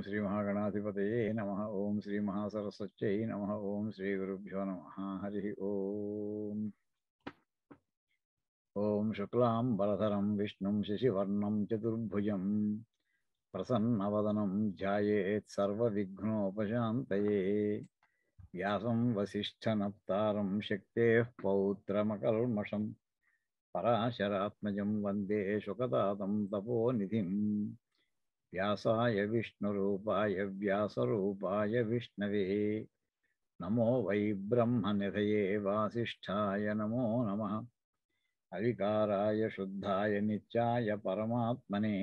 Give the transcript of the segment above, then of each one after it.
ॐ श्रीमहागणाधिपतये नमः ॐ श्रीमहासरस्वत्यै नमः ॐ श्रीगुरुभ्यो नमः हरिः ॐ ॐ शुक्लां वरधरं विष्णुं शशिवर्णं चतुर्भुजं प्रसन्नवदनं ध्यायेत् सर्वविघ्नोपशान्तये व्यासं वसिष्ठनप्तारं शक्तेः पौत्रमकल्मषं पराशरात्मजं वन्दे शुकतातं तपोनिधिम् व्यासाय विष्णुरूपाय व्यासरूपाय विष्णवे नमो वै ब्रह्मनिधये वासिष्ठाय नमो नमः अविकाराय शुद्धाय नित्याय परमात्मने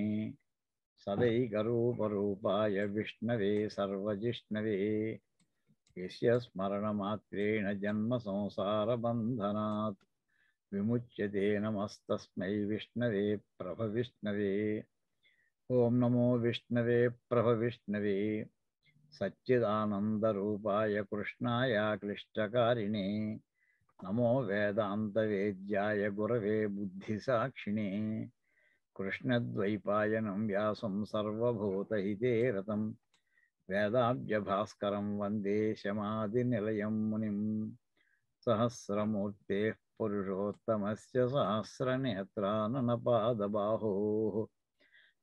सदैकरूपरूपाय विष्णवे सर्वजिष्णवे यस्य स्मरणमात्रेण जन्मसंसारबन्धनात् विमुच्यते नमस्तस्मै विष्णवे प्रभविष्णवे ओं नमो विष्णवे प्रभविष्णवे सच्चिदानन्दरूपाय कृष्णा क्लिष्टकारिणे नमो वेदान्तवेद्याय गुरवे बुद्धिसाक्षिणे कृष्णद्वैपायनं व्यासं भास्कर वंदे वेदाब्जभास्करं मुनि सहस्रमूर्ते मुनिं सहस्रमूर्तेः पुरुषोत्तमस्य पादबाहो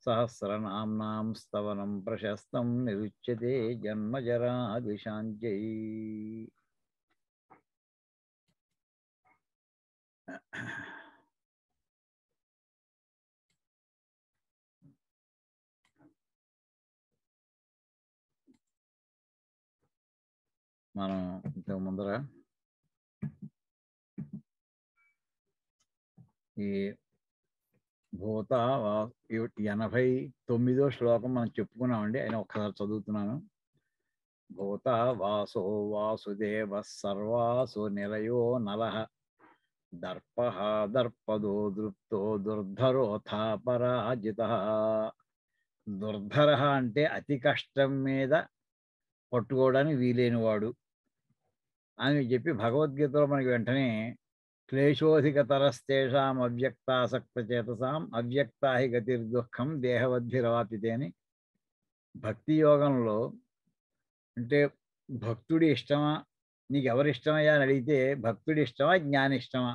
సహస్రనామ్నాం స్తవనం ప్రశస్తం నిరుచ్యతే జన్మజరాదిశాంజై మనం ఇంతకు ముందర ఈ భూత ఎనభై తొమ్మిదో శ్లోకం మనం చెప్పుకున్నామండి ఆయన ఒక్కసారి చదువుతున్నాను భూత వాసో వాసుదేవ సర్వాసు నిలయో నల దర్ప దర్పదో దృప్తో దుర్ధరోథ పరాజిత దుర్ధర అంటే అతి కష్టం మీద పట్టుకోవడానికి వీలైనవాడు అని చెప్పి భగవద్గీతలో మనకి వెంటనే అవ్యక్తాసక్త అవ్యక్తాసక్తచేతసాం అవ్యక్తాహి హి గతిర్దుఃఖం దేహవద్భిరవాపితే అని భక్తి యోగంలో అంటే భక్తుడి ఇష్టమా నీకు ఎవరి ఇష్టమయ్యా అని అడిగితే భక్తుడి ఇష్టమా జ్ఞానిష్టమా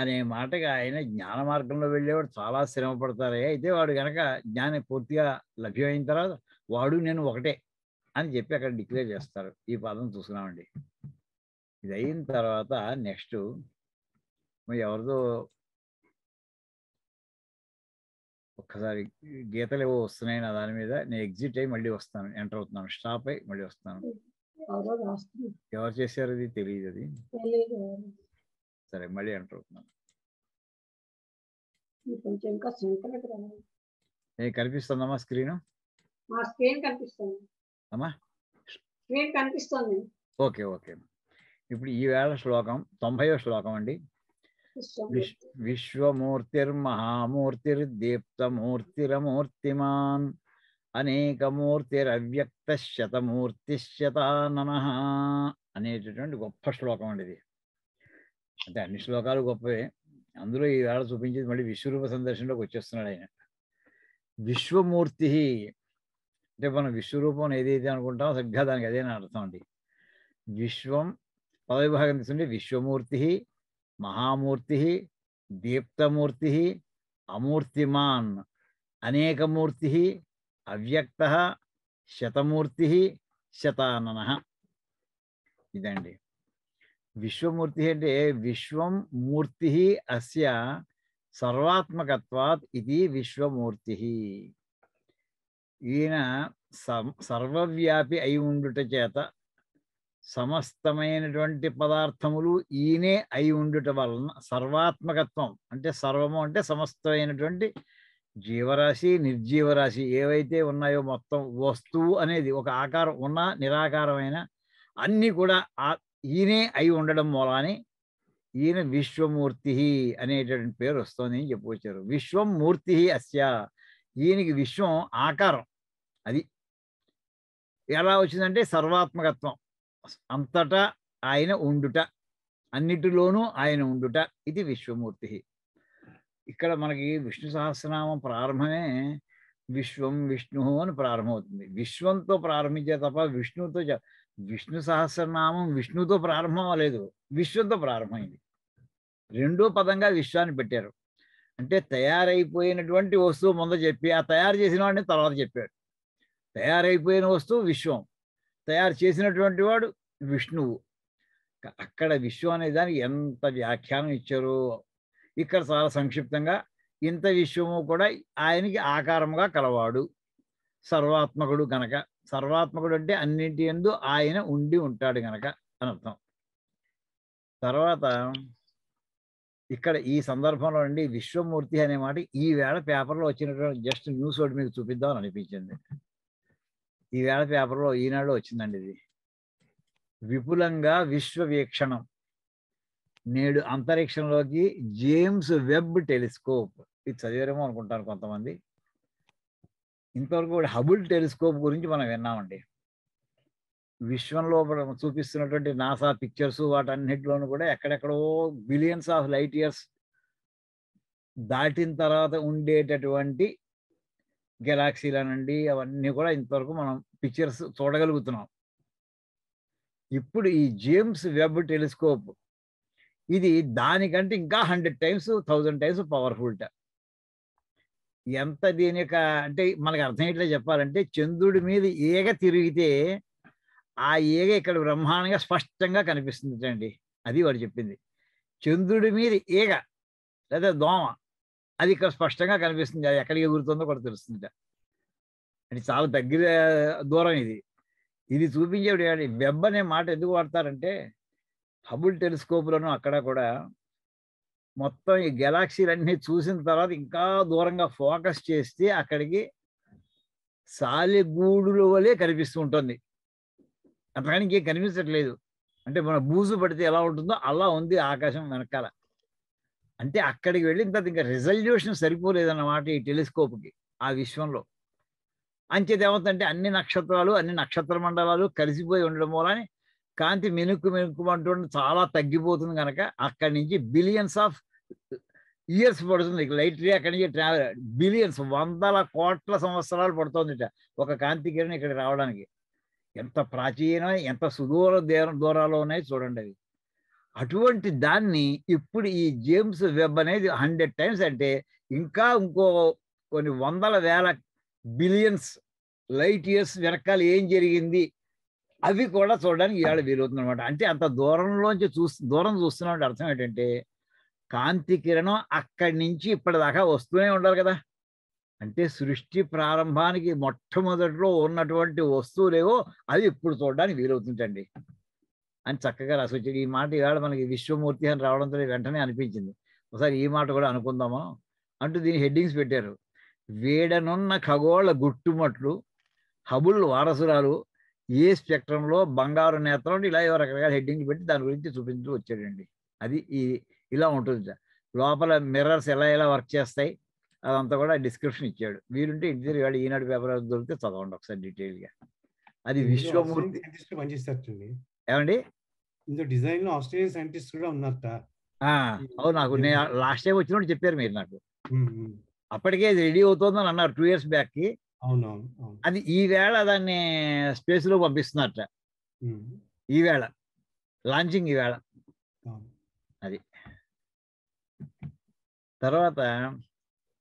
అనే మాటగా ఆయన జ్ఞాన మార్గంలో వెళ్ళేవాడు చాలా శ్రమపడతారే అయితే వాడు కనుక జ్ఞాని పూర్తిగా లభ్యమైన తర్వాత వాడు నేను ఒకటే అని చెప్పి అక్కడ డిక్లేర్ చేస్తారు ఈ పదం చూసుకున్నామండి ఇది అయిన తర్వాత నెక్స్ట్ మరి ఎవరిదో ఒక్కసారి గీతలు ఏవో వస్తున్నాయి నా దాని మీద నేను ఎగ్జిట్ అయ్యి మళ్ళీ వస్తాను ఎంటర్ అవుతున్నాను స్టాప్ అయ్యి మళ్ళీ వస్తాను ఎవరు చేశారు అది తెలియదు అది సరే మళ్ళీ ఎంటర్ అవుతున్నాను కనిపిస్తుందమ్మా స్క్రీన్ స్క్రీన్ కనిపిస్తుంది అమ్మా కనిపిస్తుంది ఓకే ఓకే ఇప్పుడు ఈవేళ శ్లోకం తొంభైవ శ్లోకం అండి శతమూర్తి అనేకమూర్తిరవ్యక్తశతమూర్తిశతానన అనేటటువంటి గొప్ప శ్లోకం అండి ఇది అంటే అన్ని శ్లోకాలు గొప్పవే అందులో ఈ వేళ చూపించేది మళ్ళీ విశ్వరూప సందర్శనలోకి వచ్చేస్తున్నాడు ఆయన విశ్వమూర్తి అంటే మనం విశ్వరూపం ఏదైతే అనుకుంటామో సరిగ్గా దానికి అదే అర్థం అండి విశ్వం పదవిభాగం తీసుకుంటే విశ్వమూర్తి మహామూర్తి దీప్తమూర్తి అమూర్తిమాన్ అనేకమూర్తి అవ్యక్త శతమూర్తి శతానన ఇదండి విశ్వమూర్తి అంటే విశ్వం మూర్తి అస్య సర్వాత్మకత్వాత్ ఇది విశ్వమూర్తి ఈయన సర్వవ్యాపి అయి ఉండుట చేత సమస్తమైనటువంటి పదార్థములు ఈయనే అయి ఉండుట వలన సర్వాత్మకత్వం అంటే సర్వము అంటే సమస్తమైనటువంటి జీవరాశి నిర్జీవరాశి ఏవైతే ఉన్నాయో మొత్తం వస్తువు అనేది ఒక ఆకారం ఉన్న నిరాకారమైన అన్నీ కూడా ఆ ఈయనే అయి ఉండడం మూలాని ఈయన విశ్వమూర్తి అనేటటువంటి పేరు వస్తుంది అని చెప్పుకొచ్చారు విశ్వం మూర్తి అస్య ఈయనకి విశ్వం ఆకారం అది ఎలా వచ్చిందంటే సర్వాత్మకత్వం అంతటా ఆయన ఉండుట అన్నిటిలోనూ ఆయన ఉండుట ఇది విశ్వమూర్తి ఇక్కడ మనకి విష్ణు సహస్రనామం ప్రారంభమే విశ్వం విష్ణు అని ప్రారంభమవుతుంది విశ్వంతో ప్రారంభించే తప్ప విష్ణుతో విష్ణు సహస్రనామం విష్ణుతో ప్రారంభం అవ్వలేదు విశ్వంతో ప్రారంభమైంది రెండో పదంగా విశ్వాన్ని పెట్టారు అంటే తయారైపోయినటువంటి వస్తువు ముందు చెప్పి ఆ తయారు చేసిన వాడిని తర్వాత చెప్పాడు తయారైపోయిన వస్తువు విశ్వం తయారు చేసినటువంటి వాడు విష్ణువు అక్కడ విశ్వం అనే దానికి ఎంత వ్యాఖ్యానం ఇచ్చారో ఇక్కడ చాలా సంక్షిప్తంగా ఇంత విశ్వము కూడా ఆయనకి ఆకారముగా కలవాడు సర్వాత్మకుడు గనక సర్వాత్మకుడు అంటే అన్నింటి ఎందు ఆయన ఉండి ఉంటాడు గనక అని అర్థం తర్వాత ఇక్కడ ఈ సందర్భంలో అండి విశ్వమూర్తి అనే మాట ఈ వేళ పేపర్లో వచ్చినటువంటి జస్ట్ న్యూస్ వాడు మీకు చూపిద్దామని అనిపించింది ఈ వేళ పేపర్లో ఈనాడు వచ్చిందండి ఇది విపులంగా విశ్వవీక్షణం నేడు అంతరిక్షంలోకి జేమ్స్ వెబ్ టెలిస్కోప్ ఇది చదివారేమో అనుకుంటారు కొంతమంది ఇంతవరకు హబుల్ టెలిస్కోప్ గురించి మనం విన్నామండి విశ్వంలో చూపిస్తున్నటువంటి నాసా పిక్చర్స్ వాటన్నిటిలోనూ కూడా ఎక్కడెక్కడో బిలియన్స్ ఆఫ్ లైట్ ఇయర్స్ దాటిన తర్వాత ఉండేటటువంటి గెలాక్సీలనండి అవన్నీ కూడా ఇంతవరకు మనం పిక్చర్స్ చూడగలుగుతున్నాం ఇప్పుడు ఈ జేమ్స్ వెబ్ టెలిస్కోప్ ఇది దానికంటే ఇంకా hundred times thousand times powerful ఎంత దీని యొక్క అంటే మనకు అర్థమయ్యేట్లే చెప్పాలంటే చంద్రుడి మీద ఈగ తిరిగితే ఆ ఈగ ఇక్కడ బ్రహ్మాండంగా స్పష్టంగా కనిపిస్తుంది అండి అది వాడు చెప్పింది చంద్రుడి మీద ఈగ లేదా దోమ అది ఇక్కడ స్పష్టంగా కనిపిస్తుంది అది ఎక్కడికి ఎగురుతుందో కూడా తెలుస్తుంది అది చాలా దగ్గర దూరం ఇది ఇది చూపించేవాడు వెబ్ అనే మాట ఎందుకు వాడతారంటే హబుల్ టెలిస్కోప్లను అక్కడ కూడా మొత్తం ఈ గెలాక్సీలన్నీ చూసిన తర్వాత ఇంకా దూరంగా ఫోకస్ చేస్తే అక్కడికి సాలిగూడులో వలే కనిపిస్తూ ఉంటుంది అంతకానికి కనిపించట్లేదు అంటే మన బూజు పడితే ఎలా ఉంటుందో అలా ఉంది ఆకాశం వెనకాల అంటే అక్కడికి వెళ్ళిన తర్వాత ఇంకా రిజల్యూషన్ సరిపోలేదన్నమాట ఈ టెలిస్కోప్కి ఆ విశ్వంలో అంచేదేమవుతుందంటే అన్ని నక్షత్రాలు అన్ని నక్షత్ర మండలాలు కలిసిపోయి ఉండడం వలన కాంతి మెనుక్కు మెనుక్కుమంటుండడం చాలా తగ్గిపోతుంది కనుక అక్కడి నుంచి బిలియన్స్ ఆఫ్ ఇయర్స్ పడుతుంది లైట్ రే అక్కడి నుంచి ట్రావెల్ బిలియన్స్ వందల కోట్ల సంవత్సరాలు పడుతుంది ఒక కాంతి కిరణ్ ఇక్కడికి రావడానికి ఎంత ప్రాచీనమైన ఎంత సుదూర దూరాలు ఉన్నాయి చూడండి అవి అటువంటి దాన్ని ఇప్పుడు ఈ జేమ్స్ వెబ్ అనేది హండ్రెడ్ టైమ్స్ అంటే ఇంకా ఇంకో కొన్ని వందల వేల బిలియన్స్ లైట్ ఇయర్స్ వెనకాల ఏం జరిగింది అవి కూడా చూడడానికి ఇవాళ వీలవుతుంది అనమాట అంటే అంత దూరంలోంచి చూస్తు దూరం చూస్తున్నాం అర్థం ఏంటంటే కాంతి కిరణం అక్కడి నుంచి ఇప్పటిదాకా వస్తూనే ఉండాలి కదా అంటే సృష్టి ప్రారంభానికి మొట్టమొదటిలో ఉన్నటువంటి వస్తువులేవో అవి ఇప్పుడు చూడడానికి వీలవుతుంటండి అని చక్కగా రాసి ఈ మాట ఈవేళ మనకి విశ్వమూర్తి అని రావడంతో వెంటనే అనిపించింది ఒకసారి ఈ మాట కూడా అనుకుందామా అంటూ దీని హెడ్డింగ్స్ పెట్టారు వేడనున్న ఖగోళ గుట్టుమట్లు హబుల్ వారసురాలు ఏ స్పెక్ట్రంలో బంగారు నేత్రం ఇలా ఏవో రకరకాల హెడ్డింగ్స్ పెట్టి దాని గురించి చూపించు వచ్చాడండి అది ఈ ఇలా ఉంటుంది లోపల మిర్రర్స్ ఎలా ఎలా వర్క్ చేస్తాయి అదంతా కూడా డిస్క్రిప్షన్ ఇచ్చాడు వీరుంటే ఇంటి దగ్గర వాళ్ళు ఈనాడు పేపర్ దొరికితే చదవండి ఒకసారి డీటెయిల్గా అది విశ్వమూర్తి ఏమండి ఇందులో డిజైన్ లో ఆస్ట్రేలియన్ సైంటిస్ట్ కూడా ఉన్నారట అవును నాకు నేను లాస్ట్ టైం వచ్చినప్పుడు చెప్పారు మీరు నాకు అప్పటికే రెడీ రెడీ అని అన్నారు టూ ఇయర్స్ బ్యాక్ కి అవునవును అది ఈవేళ దాన్ని స్పేస్ లో పంపిస్తున్నారట ఈవేళ లాంచింగ్ ఈవేళ అది తర్వాత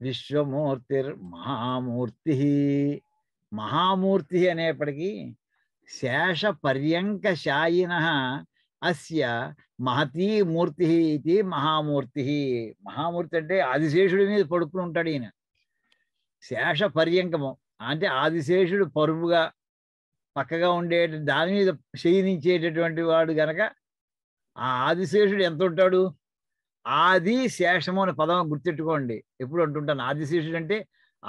విశ్వమూర్తి మహామూర్తి మహామూర్తి అనేప్పటికీ శేష పర్యంక శాయిన అస్య మహతీ మూర్తి ఇది మహామూర్తి మహామూర్తి అంటే ఆదిశేషుడి మీద పడుకుని ఉంటాడు ఈయన శేష పర్యంకము అంటే ఆదిశేషుడు పరువుగా పక్కగా ఉండే దాని మీద క్షయించేటటువంటి వాడు గనక ఆ ఆదిశేషుడు ఎంత ఉంటాడు ఆది శేషము అనే పదం గుర్తెట్టుకోండి ఎప్పుడు అంటుంటాను ఆదిశేషుడు అంటే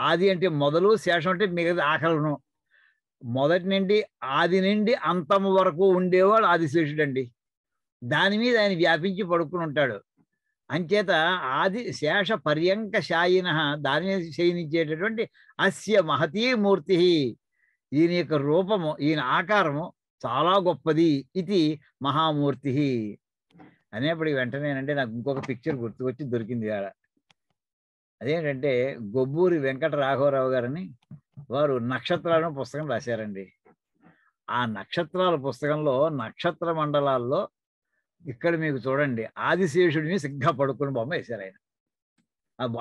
ఆది అంటే మొదలు శేషం అంటే మిగతా ఆకలను మొదటి నుండి ఆది నుండి అంతము వరకు ఉండేవాడు ఆదిశేషుడు అండి దాని మీద ఆయన వ్యాపించి పడుకుని ఉంటాడు అంచేత ఆది శేష పర్యంక శాయిన దాని మీద శయనించేటటువంటి అస్య మూర్తి ఈయన యొక్క రూపము ఈయన ఆకారము చాలా గొప్పది ఇది మహామూర్తి అనేప్పటికి అంటే నాకు ఇంకొక పిక్చర్ గుర్తుకొచ్చి దొరికింది ఆడ అదేంటంటే గొబ్బూరి వెంకట రాఘవరావు గారని వారు నక్షత్రాలను పుస్తకం రాశారండి ఆ నక్షత్రాల పుస్తకంలో నక్షత్ర మండలాల్లో ఇక్కడ మీకు చూడండి ఆదిశేషుడిని సిగ్గా పడుకుని బొమ్మ వేశారు ఆయన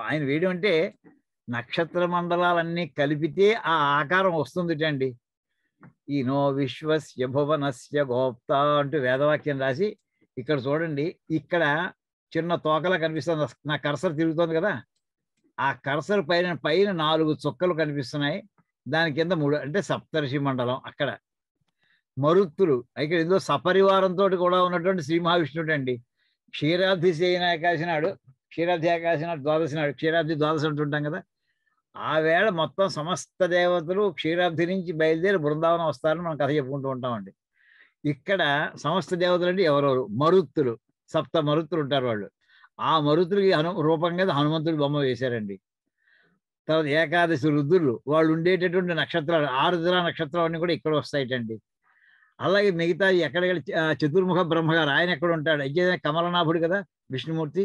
ఆయన వేయడం అంటే నక్షత్ర మండలాలన్నీ కలిపితే ఆ ఆకారం వస్తుంది వస్తుందిటండి ఈనో విశ్వస్య భువనస్య గోప్త అంటూ వేదవాక్యం రాసి ఇక్కడ చూడండి ఇక్కడ చిన్న తోకలా కనిపిస్తుంది నా కర్సర్ తిరుగుతుంది కదా ఆ కర్సర్ పైన పైన నాలుగు చుక్కలు కనిపిస్తున్నాయి దాని కింద మూడు అంటే సప్తర్షి మండలం అక్కడ మరుత్తులు అయితే ఏదో సపరివారంతో కూడా ఉన్నటువంటి శ్రీ మహావిష్ణుడు అండి చేయన ఆకాశ నాడు క్షీరాధి ఆకాశ నాడు ద్వాదశి నాడు క్షీరాధి ద్వాదశి అంటుంటాం కదా ఆ వేళ మొత్తం సమస్త దేవతలు క్షీరాబ్ది నుంచి బయలుదేరి బృందావనం వస్తారని మనం కథ చెప్పుకుంటూ ఉంటామండి ఇక్కడ సమస్త దేవతలు అంటే ఎవరెవరు మరుత్తులు సప్త మరుత్తులు ఉంటారు వాళ్ళు ఆ మరుతులకి హను రూపం కదా హనుమంతుడు బొమ్మ వేశారండి తర్వాత ఏకాదశి రుద్రులు వాళ్ళు ఉండేటటువంటి నక్షత్రాలు ఆరుద్ర నక్షత్రం అన్ని కూడా ఇక్కడ వస్తాయిటండి అలాగే మిగతా ఎక్కడ చతుర్ముఖ బ్రహ్మగారు ఆయన ఎక్కడ ఉంటాడు అయితే కమలనాభుడు కదా విష్ణుమూర్తి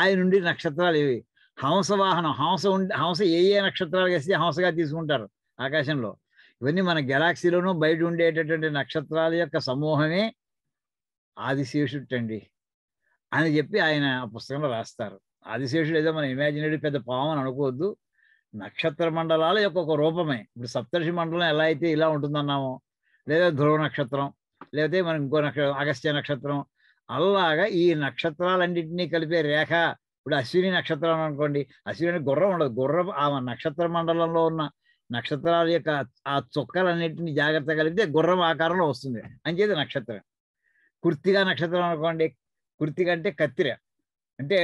ఆయన నుండి నక్షత్రాలు ఇవి హంస వాహనం హంస ఉండి హంస ఏ ఏ నక్షత్రాలు వేసి హంసగా తీసుకుంటారు ఆకాశంలో ఇవన్నీ మన గెలాక్సీలోనూ బయట ఉండేటటువంటి నక్షత్రాల యొక్క సమూహమే ఆదిశేషుట్ అండి అని చెప్పి ఆయన పుస్తకంలో రాస్తారు ఆదిశేషుడు ఏదో మన ఇమాజినరీ పెద్ద పాము అని అనుకోవద్దు నక్షత్ర మండలాల యొక్క ఒక రూపమే ఇప్పుడు సప్తర్షి మండలం ఎలా అయితే ఇలా ఉంటుందన్నామో లేదా ధ్రువ నక్షత్రం లేకపోతే మనం ఇంకో నక్షత్రం అగస్త్య నక్షత్రం అలాగా ఈ నక్షత్రాలన్నింటినీ కలిపే రేఖ ఇప్పుడు అశ్విని నక్షత్రం అనుకోండి అశ్విని గుర్రం ఉండదు గుర్రం ఆ నక్షత్ర మండలంలో ఉన్న నక్షత్రాల యొక్క ఆ చుక్కలన్నింటినీ జాగ్రత్త కలిపితే గుర్రం ఆకారంలో వస్తుంది అంచేది నక్షత్రం కుర్తిగా నక్షత్రం అనుకోండి కుర్తిగా అంటే కత్తిర అంటే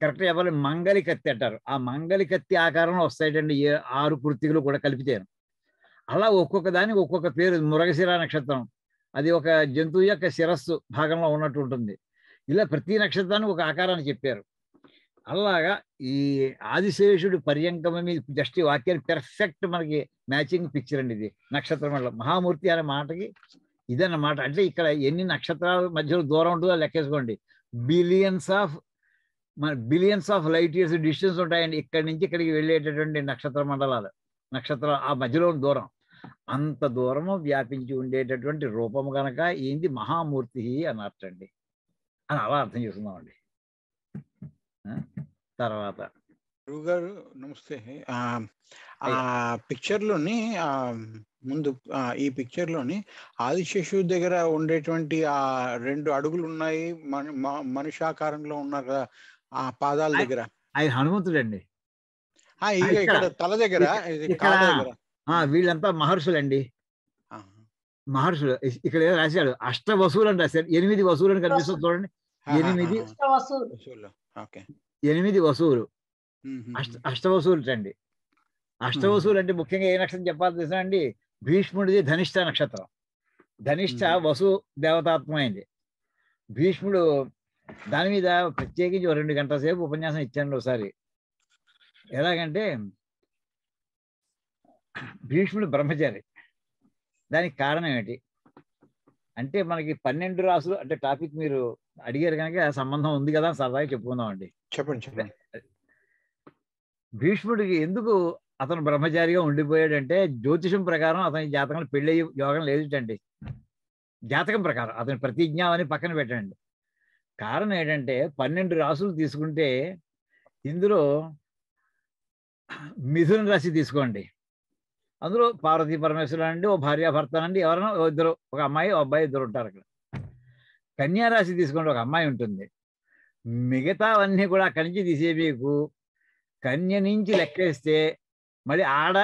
కరెక్ట్ చెప్పాలి మంగలి కత్తి అంటారు ఆ మంగలి కత్తి ఆకారంలో వస్తాయిటండి ఆరు కుర్తికలు కూడా కలిపితేను అలా ఒక్కొక్క దానికి ఒక్కొక్క పేరు మురగశిర నక్షత్రం అది ఒక జంతువు యొక్క శిరస్సు భాగంలో ఉన్నట్టు ఉంటుంది ఇలా ప్రతి నక్షత్రానికి ఒక ఆకారాన్ని చెప్పారు అలాగా ఈ ఆదిశేషుడు పర్యంకమ మీద జస్ట్ వాక్యాన్ని పెర్ఫెక్ట్ మనకి మ్యాచింగ్ పిక్చర్ అండి ఇది నక్షత్రం వల్ల మహామూర్తి అనే మాటకి ఇదన్నమాట అంటే ఇక్కడ ఎన్ని నక్షత్రాల మధ్యలో దూరం ఉంటుందో లెక్కేసుకోండి బిలియన్స్ ఆఫ్ మన billions of light years distance ఉంటాయండి ఇక్కడి నుంచి ఇక్కడికి వెళ్ళేటటువంటి నక్షత్ర మండలాలు నక్షత్రాలు ఆ మధ్యలో దూరం అంత దూరము వ్యాపించి ఉండేటటువంటి రూపము కనుక ఏంది మహామూర్తి అర్థండి అని అలా అర్థం చేసుకుందామండి తర్వాత గారు నమస్తే ఆ పిక్చర్లోని ముందు ఈ పిక్చర్లోని ఆదిశేషు దగ్గర ఉండేటువంటి ఆ రెండు అడుగులు ఉన్నాయి మనుషాకారంలో ఉన్న ఆ పాదాల దగ్గర ఆయన హనుమంతుడండి ఇక్కడ తల దగ్గర వీళ్ళంతా మహర్షులండి మహర్షులు ఇక్కడ ఏదో రాశాడు అష్ట వసూలు అని రాశాడు ఎనిమిది వసూలు అని కనిపిస్తుంది చూడండి ఎనిమిది ఎనిమిది వసూలు అష్ట అష్ట వసూలు అండి అష్ట వసూలు అంటే ముఖ్యంగా ఏ నక్షత్రం చెప్పాలి తెలిసిన అండి భీష్ముడిది ధనిష్ట నక్షత్రం ధనిష్ట వసు అయింది భీష్ముడు దాని మీద ప్రత్యేకించి రెండు గంటల సేపు ఉపన్యాసం ఇచ్చాడు ఒకసారి ఎలాగంటే భీష్ముడు బ్రహ్మచారి దానికి కారణం ఏమిటి అంటే మనకి పన్నెండు రాసులు అంటే టాపిక్ మీరు అడిగారు కనుక సంబంధం ఉంది కదా సరదాగా చెప్పుకుందాం అండి చెప్పండి చెప్పండి భీష్ముడికి ఎందుకు అతను బ్రహ్మచారిగా ఉండిపోయాడంటే జ్యోతిషం ప్రకారం అతని జాతకంలో పెళ్ళి యోగం లేదుటండి జాతకం ప్రకారం అతని ప్రతిజ్ఞ అని పక్కన పెట్టండి కారణం ఏంటంటే పన్నెండు రాసులు తీసుకుంటే ఇందులో మిథున రాశి తీసుకోండి అందులో పార్వతీ పరమేశ్వరుడు అండి ఓ అండి ఎవరైనా ఇద్దరు ఒక అమ్మాయి ఓ అబ్బాయి ఇద్దరు ఉంటారు అక్కడ కన్యారాశి తీసుకుంటే ఒక అమ్మాయి ఉంటుంది మిగతావన్నీ కూడా అక్కడి నుంచి తీసే మీకు కన్య నుంచి లెక్కేస్తే మళ్ళీ ఆడ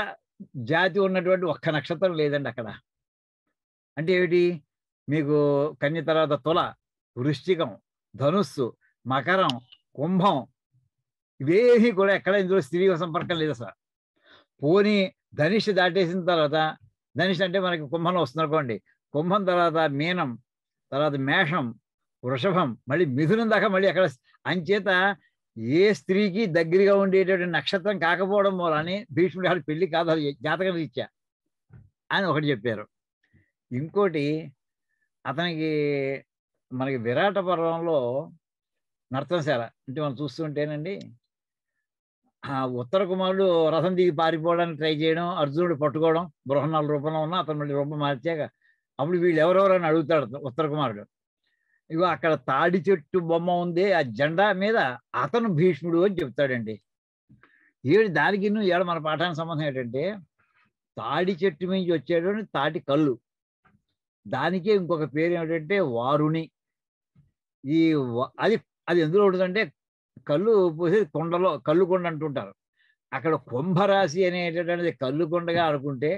జాతి ఉన్నటువంటి ఒక్క నక్షత్రం లేదండి అక్కడ అంటే ఏమిటి మీకు కన్య తర్వాత తుల వృష్టికం ధనుస్సు మకరం కుంభం ఇవేమీ కూడా ఎక్కడ ఇందులో స్త్రీ సంపర్కం లేదు సార్ పోనీ ధనిష్ దాటేసిన తర్వాత ధనిష్ అంటే మనకి కుంభంలో వస్తుంది అనుకోండి కుంభం తర్వాత మీనం తర్వాత మేషం వృషభం మళ్ళీ మిథునం దాకా మళ్ళీ అక్కడ అంచేత ఏ స్త్రీకి దగ్గరగా ఉండేటువంటి నక్షత్రం కాకపోవడం మూలని భీష్ముడు గారి పెళ్లి కాదు జాతకం ఇచ్చా అని ఒకటి చెప్పారు ఇంకోటి అతనికి మనకి విరాట పర్వంలో నర్తనశాల అంటే మనం చూస్తుంటేనండి ఆ ఉత్తర కుమారుడు రథం దిగి పారిపోవడానికి ట్రై చేయడం అర్జునుడు పట్టుకోవడం బృహన్నాల రూపంలో ఉన్న అతను మళ్ళీ రూపం మార్చాక అప్పుడు వీళ్ళు ఎవరెవరు అని అడుగుతాడు ఉత్తర కుమారుడు ఇగో అక్కడ తాడి చెట్టు బొమ్మ ఉంది ఆ జెండా మీద అతను భీష్ముడు అని చెప్తాడండి ఏడు దానికి ఏడు మన పాఠానికి సంబంధం ఏంటంటే తాడి చెట్టు మించి వచ్చాడు తాటి కళ్ళు దానికే ఇంకొక పేరు ఏమిటంటే వారుణి ఈ అది అది ఎందులో ఉంటుందంటే కళ్ళు పోసి కొండలో కళ్ళు కొండ అంటుంటారు అక్కడ కుంభరాశి అనేటటువంటిది కళ్ళు కొండగా అనుకుంటే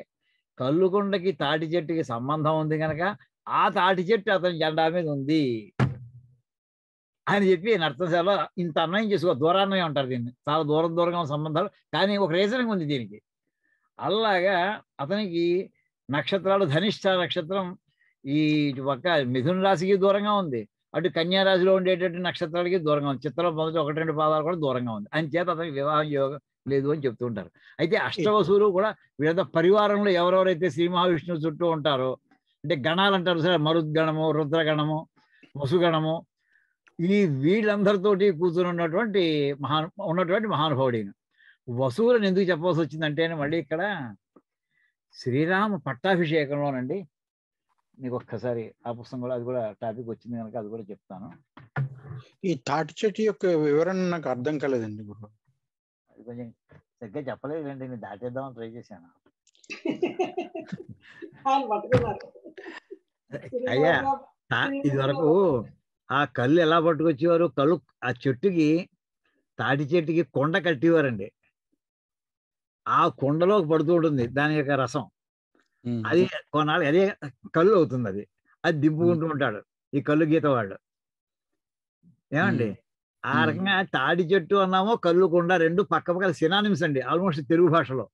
కళ్ళు కొండకి తాటి చెట్టుకి సంబంధం ఉంది కనుక ఆ తాటి చెట్టు అతని జెండా మీద ఉంది అని చెప్పి నర్తశాల ఇంత అన్నయం చేసుకో దూరాన్నే ఉంటారు దీన్ని చాలా దూరం దూరంగా సంబంధాలు కానీ ఒక రీజనింగ్ ఉంది దీనికి అలాగా అతనికి నక్షత్రాలు ధనిష్ట నక్షత్రం ఈ పక్క మిథున రాశికి దూరంగా ఉంది అటు కన్యారాశిలో ఉండేటటువంటి నక్షత్రాలకి దూరంగా ఉంది చిత్రంలో మొదటి ఒకటి రెండు పాదాలు కూడా దూరంగా ఉంది అని చేత అతనికి వివాహం యోగం లేదు అని చెప్తూ ఉంటారు అయితే అష్టవసులు కూడా వివిధ పరివారంలో ఎవరెవరైతే శ్రీ మహావిష్ణువు చుట్టూ ఉంటారో అంటే గణాలు అంటారు సరే మరుద్గణము రుద్రగణము వసుగణము ఈ వీళ్ళందరితోటి కూర్చుని ఉన్నటువంటి మహాను ఉన్నటువంటి మహానుభావుడైన వసువులను ఎందుకు చెప్పవలసి వచ్చిందంటే మళ్ళీ ఇక్కడ శ్రీరామ పట్టాభిషేకంలోనండి నీకు ఒక్కసారి ఆ పుస్తకం కూడా అది కూడా టాపిక్ వచ్చింది కనుక అది కూడా చెప్తాను ఈ తాటి చెట్టు యొక్క వివరణ నాకు అర్థం కాలేదండి గురు అది కొంచెం సరిగ్గా చెప్పలేదండి నేను దాటేద్దామని ట్రై చేశాను అయ్యా ఇది వరకు ఆ కళ్ళు ఎలా పట్టుకొచ్చేవారు కళ్ళు ఆ చెట్టుకి తాటి చెట్టుకి కొండ కట్టేవారండి ఆ కొండలోకి పడుతూ ఉంటుంది దాని యొక్క రసం అది కొనాలి అదే కళ్ళు అవుతుంది అది అది దింపుకుంటూ ఉంటాడు ఈ కళ్ళు గీత వాళ్ళు ఏమండి ఆ రకంగా తాడి చెట్టు అన్నామో కళ్ళు కొండ రెండు పక్క పక్కల సినానిమ్స్ అండి ఆల్మోస్ట్ తెలుగు భాషలో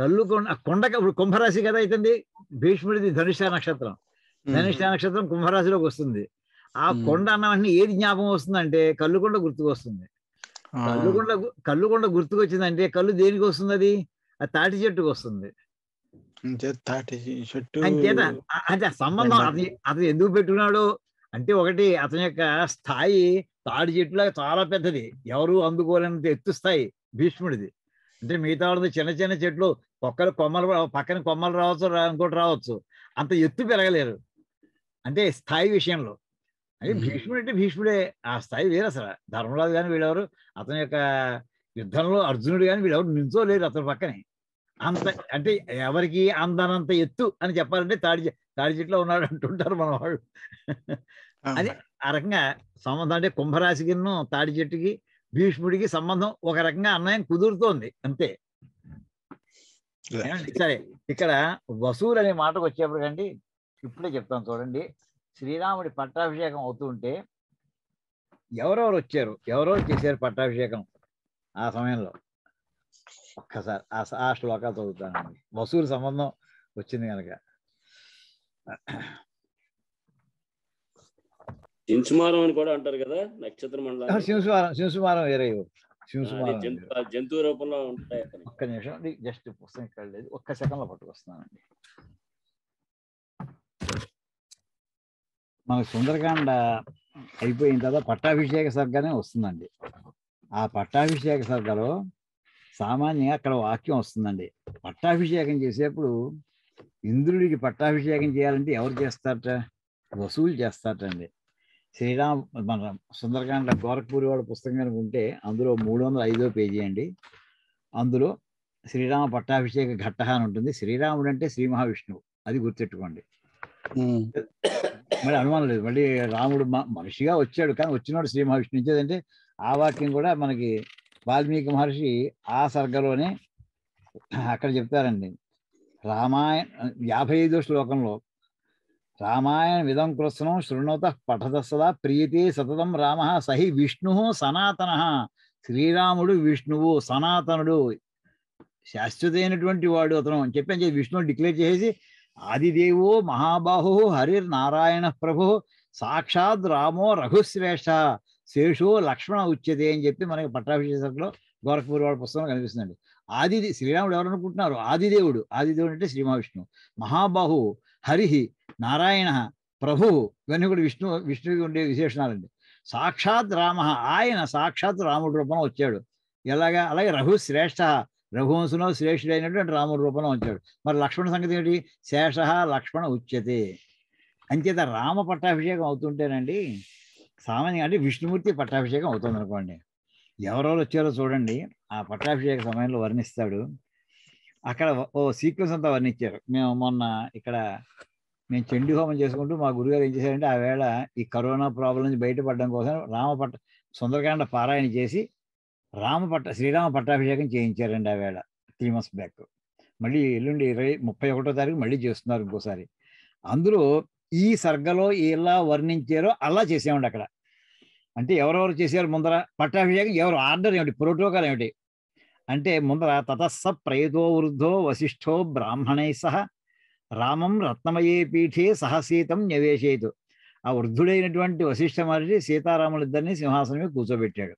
కళ్ళు కొండ కొండ ఇప్పుడు కుంభరాశి కదా అవుతుంది భీష్ముడిది ధనుష నక్షత్రం ధనుష నక్షత్రం కుంభరాశిలోకి వస్తుంది ఆ కొండ అన్నవన్నీ ఏది జ్ఞాపకం వస్తుందంటే కళ్ళుకొండ గుర్తుకు వస్తుంది కళ్ళుకొండ కళ్ళుకొండ గుర్తుకు వచ్చిందంటే కళ్ళు దేనికి వస్తుంది అది ఆ తాటి చెట్టుకు వస్తుంది చెట్టు అంటే సంబంధం అది అతను ఎందుకు పెట్టుకున్నాడు అంటే ఒకటి అతని యొక్క స్థాయి తాడి చెట్లు చాలా పెద్దది ఎవరు అందుకోలేనంత ఎత్తు స్థాయి భీష్ముడిది అంటే మిగతా చిన్న చిన్న చెట్లు ఒక్కరు కొమ్మలు పక్కన కొమ్మలు రావచ్చు ఇంకోటి రావచ్చు అంత ఎత్తు పెరగలేరు అంటే స్థాయి విషయంలో అంటే భీష్ముడు అంటే భీష్ముడే ఆ స్థాయి వేరు అసలు ధర్మరాజు కానీ వీళ్ళెవరు అతని యొక్క యుద్ధంలో అర్జునుడు కానీ వీళ్ళెవరు నించోలేరు అతని పక్కనే అంత అంటే ఎవరికి అందనంత ఎత్తు అని చెప్పాలంటే తాడి తాడి చెట్లో ఉన్నాడు అంటుంటారు మన వాళ్ళు అది ఆ రకంగా సంబంధం అంటే కుంభరాశికిను తాడి చెట్టుకి భీష్ముడికి సంబంధం ఒక రకంగా అన్నయం కుదురుతోంది అంతే సరే ఇక్కడ వసూలు అనే మాటకు వచ్చేప్పటికండి ఇప్పుడే చెప్తాను చూడండి శ్రీరాముడి పట్టాభిషేకం అవుతుంటే ఎవరెవరు వచ్చారు ఎవరెవరు చేశారు పట్టాభిషేకం ఆ సమయంలో ఒక్కసారి ఆ శ్లోకాలు చదువుతానండి వసూలు సంబంధం వచ్చింది కనుక చించుమారం అని కూడా అంటారు కదా నక్షత్ర మండలం సింసుమారం సింసుమారం వేరే సింసుమారం జంతువు రూపంలో ఉంటాయి ఒక్క నిమిషం అండి జస్ట్ పుస్తకం ఇక్కడ లేదు ఒక్క సెకండ్లో పట్టుకొస్తున్నానండి మనకు సుందరకాండ అయిపోయిన తర్వాత పట్టాభిషేక సర్గనే వస్తుందండి ఆ పట్టాభిషేక సర్గలో సామాన్యంగా అక్కడ వాక్యం వస్తుందండి పట్టాభిషేకం చేసేప్పుడు ఇంద్రుడికి పట్టాభిషేకం చేయాలంటే ఎవరు చేస్తారట వసూలు చేస్తారటండి శ్రీరామ్ మన సుందరకాండ గోరఖపూరి వాడు పుస్తకం ఉంటే అందులో మూడు వందల ఐదో పేజీ అండి అందులో శ్రీరామ పట్టాభిషేక ఘట్ట అని ఉంటుంది శ్రీరాముడు అంటే శ్రీ మహావిష్ణువు అది గుర్తెట్టుకోండి మరి అనుమానం లేదు మళ్ళీ రాముడు మనిషిగా వచ్చాడు కానీ వచ్చినాడు శ్రీ మహావిష్ణు ఇచ్చేదంటే ఆ వాక్యం కూడా మనకి వాల్మీకి మహర్షి ఆ సర్గలోనే అక్కడ చెప్తారండి రామాయణ యాభై ఐదో శ్లోకంలో రామాయణ విధం కృత్సనం శృణోత పఠత సదా సతతం రామ సహి విష్ణు సనాతన శ్రీరాముడు విష్ణువు సనాతనుడు శాశ్వతైనటువంటి వాడు అతను అని చెప్పి అని విష్ణువు డిక్లేర్ చేసేసి ఆదిదేవు మహాబాహు నారాయణ ప్రభు సాక్షాత్ రామో రఘుశ్రేష్ఠ శేషో లక్ష్మణ ఉచ్యతే అని చెప్పి మనకి పట్టాభిషేకంలో గోరఖపూర్ వాడి పుస్తకం కనిపిస్తుందండి ఆది శ్రీరాముడు ఎవరు అనుకుంటున్నారు ఆదిదేవుడు ఆదిదేవుడు అంటే శ్రీమహావిష్ణు మహాబాహు హరిహి నారాయణ ప్రభువు ఇవన్నీ కూడా విష్ణు విష్ణువి ఉండే విశేషణాలండి సాక్షాత్ రామ ఆయన సాక్షాత్ రాముడి రూపంలో వచ్చాడు ఎలాగా అలాగే రఘు శ్రేష్ఠ రఘువంశంలో శ్రేష్ఠుడైనటువంటి రాముడి రూపంలో వచ్చాడు మరి లక్ష్మణ సంగతి ఏమిటి శేష లక్ష్మణ ఉచ్యతే అంచేత రామ పట్టాభిషేకం అవుతుంటేనండి సామాన్య అంటే విష్ణుమూర్తి పట్టాభిషేకం అవుతుంది అనుకోండి ఎవరెవరు వచ్చారో చూడండి ఆ పట్టాభిషేక సమయంలో వర్ణిస్తాడు అక్కడ ఓ సీక్వెన్స్ అంతా వర్ణించారు మేము మొన్న ఇక్కడ మేము చెండు హోమం చేసుకుంటూ మా గురుగారు ఏం చేశారంటే ఆ వేళ ఈ కరోనా ప్రాబ్లం నుంచి బయటపడడం కోసం రామపట్ట సుందరకాండ పారాయణ చేసి రామపట్ట శ్రీరామ పట్టాభిషేకం చేయించారండి ఆ వేళ త్రీ మంత్స్ బ్యాక్ మళ్ళీ ఎల్లుండి ఇరవై ముప్పై ఒకటో తారీఖు మళ్ళీ చేస్తున్నారు ఇంకోసారి అందులో ఈ సర్గలో ఎలా వర్ణించారో అలా చేసామండి అక్కడ అంటే ఎవరెవరు చేశారు ముందర పట్టాభిషేకం ఎవరు ఆర్డర్ ఏమిటి ప్రోటోకాల్ ఏమిటి అంటే ముందర తతస్స ప్రయతో వృద్ధో వశిష్ఠో బ్రాహ్మణై సహ రామం రత్నమయే పీఠే సహసీతం నివేశయతు ఆ వృద్ధుడైనటువంటి వశిష్ఠ మహర్షి సీతారాములిద్దరిని సింహాసనమే కూర్చోబెట్టాడు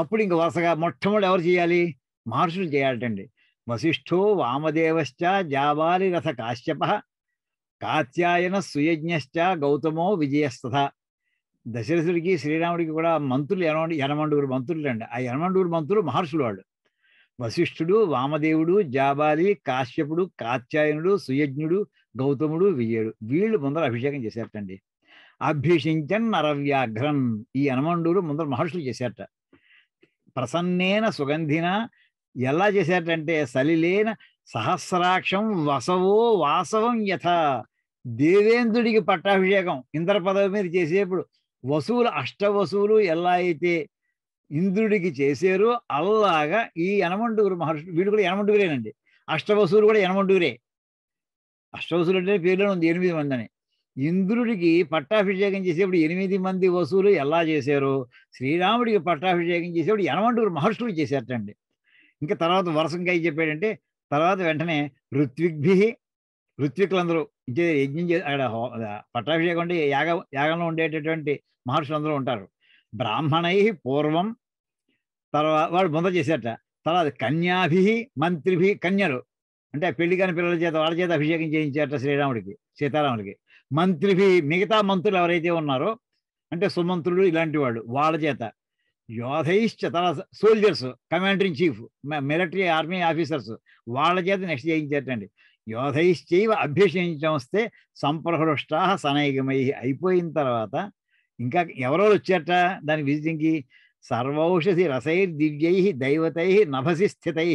అప్పుడు ఇంక వరుసగా మొట్టమొదటి ఎవరు చేయాలి మహర్షులు చేయాలటండి వశిష్ఠో వామదేవశ్చ జాబాలి రథ కాశ్యప కాత్యాయన సుయజ్ఞశ్చ గౌతమో విజయస్తథ దశరథుడికి శ్రీరాముడికి కూడా మంత్రులు ఎనమండు ఎనమండుగురు మంత్రులు అండి ఆ ఎనమండుగురు మంత్రులు మహర్షులు వాళ్ళు వశిష్ఠుడు వామదేవుడు జాబాలి కాశ్యపుడు కాత్యాయనుడు సుయజ్ఞుడు గౌతముడు విజయుడు వీళ్ళు ముందర అభిషేకం చేశారటండి అభిషించన్ నరవ్యాఘ్రన్ ఈ యనమండూరు ముందర మహర్షులు చేశారట ప్రసన్నేన సుగంధిన ఎలా చేశారటంటే సలిలేన సహస్రాక్షం వసవో వాసవం యథ దేవేంద్రుడికి పట్టాభిషేకం ఇంద్ర పదవి మీద చేసేప్పుడు వసూలు అష్ట వసూలు ఎలా అయితే ఇంద్రుడికి చేశారో అలాగా ఈ యనమండుగురు మహర్షులు వీడు కూడా అష్ట వసూలు కూడా అష్ట అష్టవసులు అంటే పేర్లో ఉంది ఎనిమిది మంది అని ఇంద్రుడికి పట్టాభిషేకం చేసేప్పుడు ఎనిమిది మంది వసూలు ఎలా చేశారు శ్రీరాముడికి పట్టాభిషేకం చేసేప్పుడు యనమండుగురు మహర్షులు చేశారటండి ఇంకా తర్వాత వరసంగా చెప్పాడంటే తర్వాత వెంటనే ఋత్విగ్భి ఋత్వికులందరూ ఇచ్చే యజ్ఞం చే అక్కడ పట్టాభిషేకం అంటే యాగ యాగంలో ఉండేటటువంటి మహర్షులందరూ ఉంటారు బ్రాహ్మణై పూర్వం తర్వాత వాళ్ళు ముంద చేసేట తర్వాత కన్యాభి మంత్రిభి కన్యలు అంటే పెళ్లి కాని పిల్లల చేత వాళ్ళ చేత అభిషేకం చేయించారట శ్రీరాముడికి సీతారాముడికి మంత్రిభి మిగతా మంత్రులు ఎవరైతే ఉన్నారో అంటే సుమంత్రులు ఇలాంటి వాళ్ళు వాళ్ళ చేత యోధైశ్చ తర్వాత soldiers commander in chief military army officers వాళ్ళ చేత నెక్స్ట్ చేయించారటండి యోధైశ్చైవ వస్తే సంప్రహృష్టా సనైగమై అయిపోయిన తర్వాత ఇంకా ఎవరెవరు వచ్చారట దాని విజిటింగ్కి సర్వౌషధి రసైర్ దివ్యై దైవతై నభసి స్థితై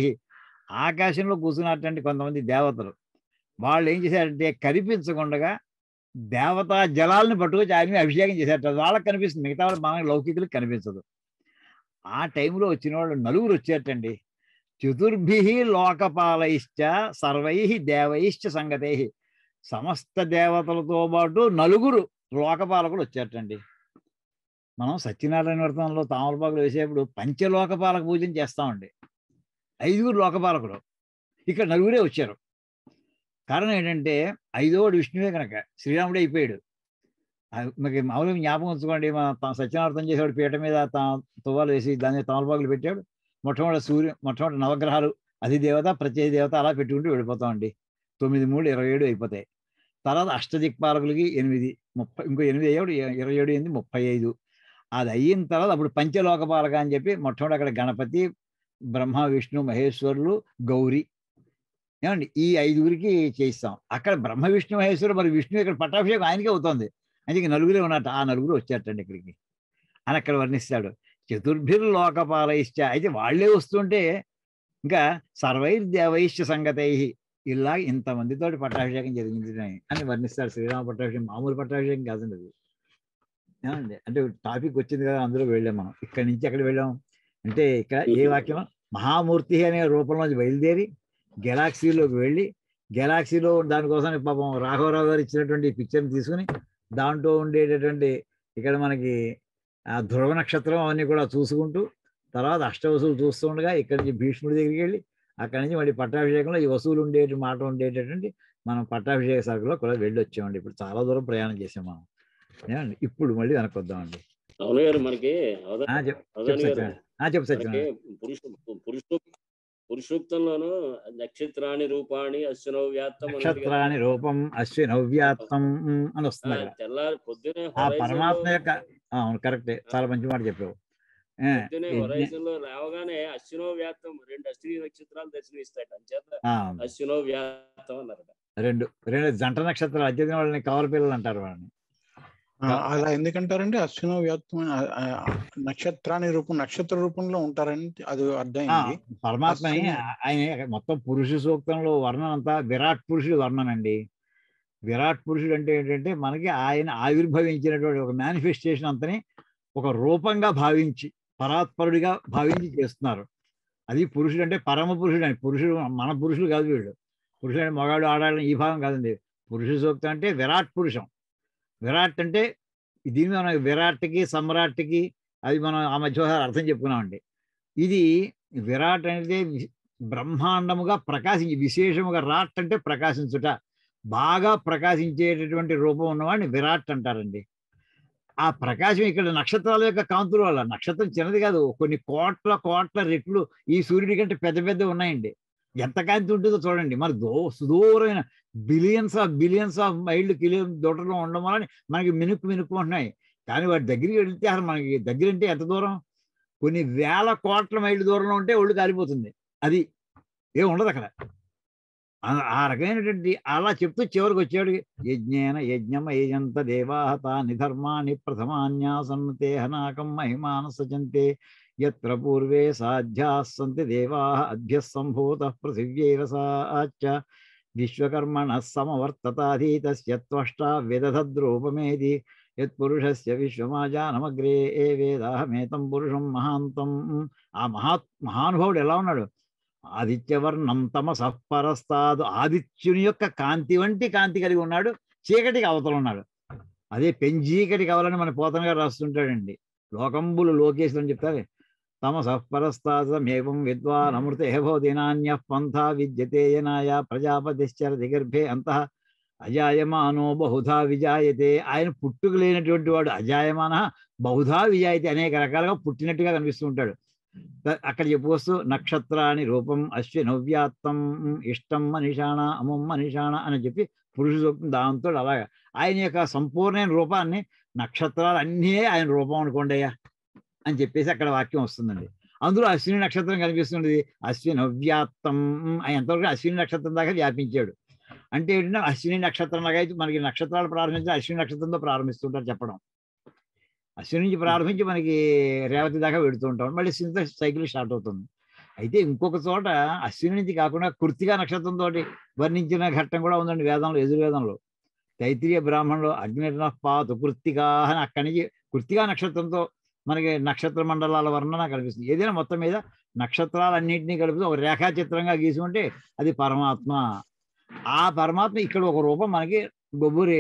ఆకాశంలో కూర్చున్నటువంటి కొంతమంది దేవతలు వాళ్ళు ఏం చేశారంటే కనిపించకుండా దేవతా జలాలను పట్టుకొచ్చి ఆయన అభిషేకం చేశారట వాళ్ళకి కనిపిస్తుంది మిగతా వాళ్ళు మామూలు లౌకికులకు కనిపించదు ఆ టైంలో వచ్చిన వాళ్ళు నలుగురు వచ్చేటండి చతుర్భి లోకపాలైశ్చ సర్వై దేవైశ్చ సంగతే సమస్త దేవతలతో పాటు నలుగురు లోకపాలకులు వచ్చారటండి మనం సత్యనారాయణ వ్రతంలో తామలపాకులు వేసేప్పుడు పంచలోకపాలక పూజను చేస్తామండి ఐదుగురు లోకపాలకులు ఇక్కడ నలుగురే వచ్చారు కారణం ఏంటంటే ఐదోడు విష్ణువే కనుక శ్రీరాముడే అయిపోయాడు మాకు మామూలుగా జ్ఞాపకం ఉంచుకోండి మన సత్యనార్థం చేసేవాడు పీట మీద తా తువ్వాలు వేసి దాని తామలపాకులు పెట్టాడు మొట్టమొదటి సూర్యు మొట్టమొదటి నవగ్రహాలు దేవత ప్రత్యేక దేవత అలా పెట్టుకుంటూ వెళ్ళిపోతామండి తొమ్మిది మూడు ఇరవై ఏడు అయిపోతాయి తర్వాత అష్టదిక్పాలకులకి ఎనిమిది ముప్పై ఇంకో ఎనిమిది అయ్యాడు ఇరవై ఏడు ఎనిమిది ముప్పై ఐదు అది అయిన తర్వాత అప్పుడు పంచలోకపాలక అని చెప్పి మొట్టమొదటి అక్కడ గణపతి బ్రహ్మ విష్ణు మహేశ్వరులు గౌరీ ఏమండి ఈ ఐదుగురికి చేయిస్తాం అక్కడ బ్రహ్మ విష్ణు మహేశ్వరు మరి విష్ణు ఇక్కడ పట్టాభిషేకం ఆయనకే అవుతుంది అందుకే నలుగురే ఉన్నట్టు ఆ నలుగురు వచ్చేటండి ఇక్కడికి అని అక్కడ వర్ణిస్తాడు చతుర్భిర్లోకపాలైశ్చ అయితే వాళ్ళే వస్తుంటే ఇంకా సర్వైర్ సర్వైర్దేవైశ్చ సంగతై ఇలా ఇంతమందితో పట్టాభిషేకం జరిగింది అని వర్ణిస్తారు శ్రీరామ పట్టాభిషేకం మామూలు పట్టాభిషేకం కాదండి అది అంటే టాపిక్ వచ్చింది కదా అందులో వెళ్ళాం మనం ఇక్కడి నుంచి అక్కడ వెళ్ళాం అంటే ఇక్కడ ఏ వాక్యం మహామూర్తి అనే రూపంలోంచి బయలుదేరి గెలాక్సీలోకి వెళ్ళి గెలాక్సీలో దానికోసం పాపం రాఘవరావు గారు ఇచ్చినటువంటి పిక్చర్ని తీసుకుని దాంట్లో ఉండేటటువంటి ఇక్కడ మనకి ఆ ధ్రువ నక్షత్రం అవన్నీ కూడా చూసుకుంటూ తర్వాత అష్టవసులు చూస్తుండగా ఇక్కడి నుంచి భీష్ముడి దగ్గరికి వెళ్ళి అక్కడి నుంచి మళ్ళీ పట్టాభిషేకంలో ఈ వసూలు ఉండే మాట ఉండేటటువంటి మనం పట్టాభిషేక సరుకులో కూడా వెళ్ళి వచ్చామండి ఇప్పుడు చాలా దూరం ప్రయాణం చేసాం మనం ఇప్పుడు మళ్ళీ వెనక్కి వద్దామండి అవును గారు మనకి చెప్పు సత్యం పురుషోక్తంలోను నక్షత్రాణి రూపాణి అశ్వినవ్యాత్తం నక్షత్రాణి రూపం అని వస్తుంది ఆ పరమాత్మ యొక్క అవును కరెక్ట్ చాలా మంచి మాట చెప్పావు రావగానే అశ్వినో వ్యాప్తం రెండు అశ్విని నక్షత్రాలు దర్శనమిస్తాయి అంచేత అశ్వినో వ్యాప్తం అన్నారట రెండు రెండు జంట నక్షత్రాలు అధ్యయనం వాళ్ళని కవల పిల్లలు అంటారు వాళ్ళని అలా ఎందుకంటారంటే అశ్విన వ్యాప్తం నక్షత్రాన్ని రూపం నక్షత్ర రూపంలో ఉంటారని అది అర్థమైంది పరమాత్మ ఆయన మొత్తం పురుష సూక్తంలో వర్ణం అంతా విరాట్ పురుషుడి వర్ణనండి విరాట్ పురుషుడు అంటే ఏంటంటే మనకి ఆయన ఆవిర్భవించినటువంటి ఒక మేనిఫెస్టేషన్ అంతని ఒక రూపంగా భావించి పరాత్పరుడిగా భావించి చేస్తున్నారు అది పురుషుడు అంటే పరమ పురుషుడు అని పురుషుడు మన పురుషులు కాదు వీడు పురుషుడు అంటే మగాడు ఆడాలని ఈ భావం కాదండి పురుష సూక్తం అంటే విరాట్ పురుషం విరాట్ అంటే దీని మనం విరాట్కి సమ్రాట్కి అది మనం ఆ మధ్యసారి అర్థం చెప్పుకున్నామండి ఇది విరాట్ అనేది బ్రహ్మాండముగా ప్రకాశించి విశేషముగా రాట్ అంటే ప్రకాశించుట బాగా ప్రకాశించేటటువంటి రూపం ఉన్నవాడిని విరాట్ అంటారండి ఆ ప్రకాశం ఇక్కడ నక్షత్రాల యొక్క కాంతులు వల్ల నక్షత్రం చిన్నది కాదు కొన్ని కోట్ల కోట్ల రెట్లు ఈ సూర్యుడి కంటే పెద్ద పెద్ద ఉన్నాయండి ఎంత కాంతి ఉంటుందో చూడండి మరి దో సుదూరమైన బిలియన్స్ ఆఫ్ బిలియన్స్ ఆఫ్ మైళ్ళు కిలో దూటలో ఉండడం వల్ల మనకి మినుక్కు మినుక్కు ఉంటున్నాయి కానీ వాటి దగ్గరికి వెళితే అసలు మనకి దగ్గర అంటే ఎంత దూరం కొన్ని వేల కోట్ల మైళ్ళు దూరంలో ఉంటే ఒళ్ళు కారిపోతుంది అది ఏం ఉండదు అక్కడ ఆ రకమైనటువంటి అలా చెప్తూ చివరికి వచ్చాడు యజ్ఞేన యజ్ఞమ యజంత దేవాహత నిధర్మాణి ప్రథమాన్యాసం తేహనాకం మహిమాన సజంతే ఎత్ర పూర్వే సాధ్యాస్సంతి దేవా అభ్య సంభూత పృథివ్యైవ సాచ విశ్వకర్మణ సమవర్తతాధీత్యష్టా విదధద్రూపమేది యత్పురుషస్ విశ్వమాజానమగ్రే ఏ వేదాహమేతం పురుషం మహాంతం ఆ మహా మహానుభావుడు ఎలా ఉన్నాడు ఆదిత్యవర్ణం తమ పరస్తాదు ఆదిత్యుని యొక్క కాంతి వంటి కాంతి కలిగి ఉన్నాడు చీకటికి అవతల ఉన్నాడు అదే పెంజీకటి కావాలని మన పోతన గారు రాస్తుంటాడండి లోకంబులు లోకేశులు అని చెప్తారు తమ సహపరస్తాదమేవం విద్వాన్ అమృతేహో దినాన్య పంథా విద్యతేయనాయ ప్రజాపతిశ్చర దిగర్భే అంత అజాయమానో బహుధా విజాయతే ఆయన పుట్టుకు లేనటువంటి వాడు అజాయమాన బహుధా విజాయతే అనేక రకాలుగా పుట్టినట్టుగా కనిపిస్తూ ఉంటాడు అక్కడ చెప్పుకొస్తూ నక్షత్రాన్ని రూపం అశ్వి నవ్యాత్మం ఇష్టం మనిషాణ అమం మనిషాణ అని చెప్పి పురుష సూక్తం దాంతో అలాగా ఆయన యొక్క సంపూర్ణమైన రూపాన్ని నక్షత్రాలు అన్నీ ఆయన రూపం అనుకోండియా అని చెప్పేసి అక్కడ వాక్యం వస్తుందండి అందులో అశ్విని నక్షత్రం కనిపిస్తుంది అశ్విని నవ్యాత్తం ఆయన ఎంతవరకు అశ్విని నక్షత్రం దాకా వ్యాపించాడు అంటే ఏంటంటే అశ్విని నక్షత్రం లాగా అయితే మనకి నక్షత్రాలు ప్రారంభించిన అశ్విని నక్షత్రంతో ప్రారంభిస్తుంటారు చెప్పడం అశ్విని నుంచి ప్రారంభించి మనకి రేవతి దాకా పెడుతూ ఉంటాం మళ్ళీ సింత సైకిల్ స్టార్ట్ అవుతుంది అయితే ఇంకొక చోట అశ్విని నుంచి కాకుండా కృతిగా నక్షత్రంతో వర్ణించిన ఘట్టం కూడా ఉందండి వేదంలో ఎదుర్వేదంలో తైత్రీయ బ్రాహ్మణులు అగ్నిరణ పాతు కృత్తిగా అని అక్కడి నుంచి కుర్తిగా నక్షత్రంతో మనకి నక్షత్ర మండలాల వర్ణన కనిపిస్తుంది ఏదైనా మొత్తం మీద నక్షత్రాలన్నింటినీ కలిపి ఒక రేఖాచిత్రంగా గీసుకుంటే అది పరమాత్మ ఆ పరమాత్మ ఇక్కడ ఒక రూపం మనకి బొబ్బూరి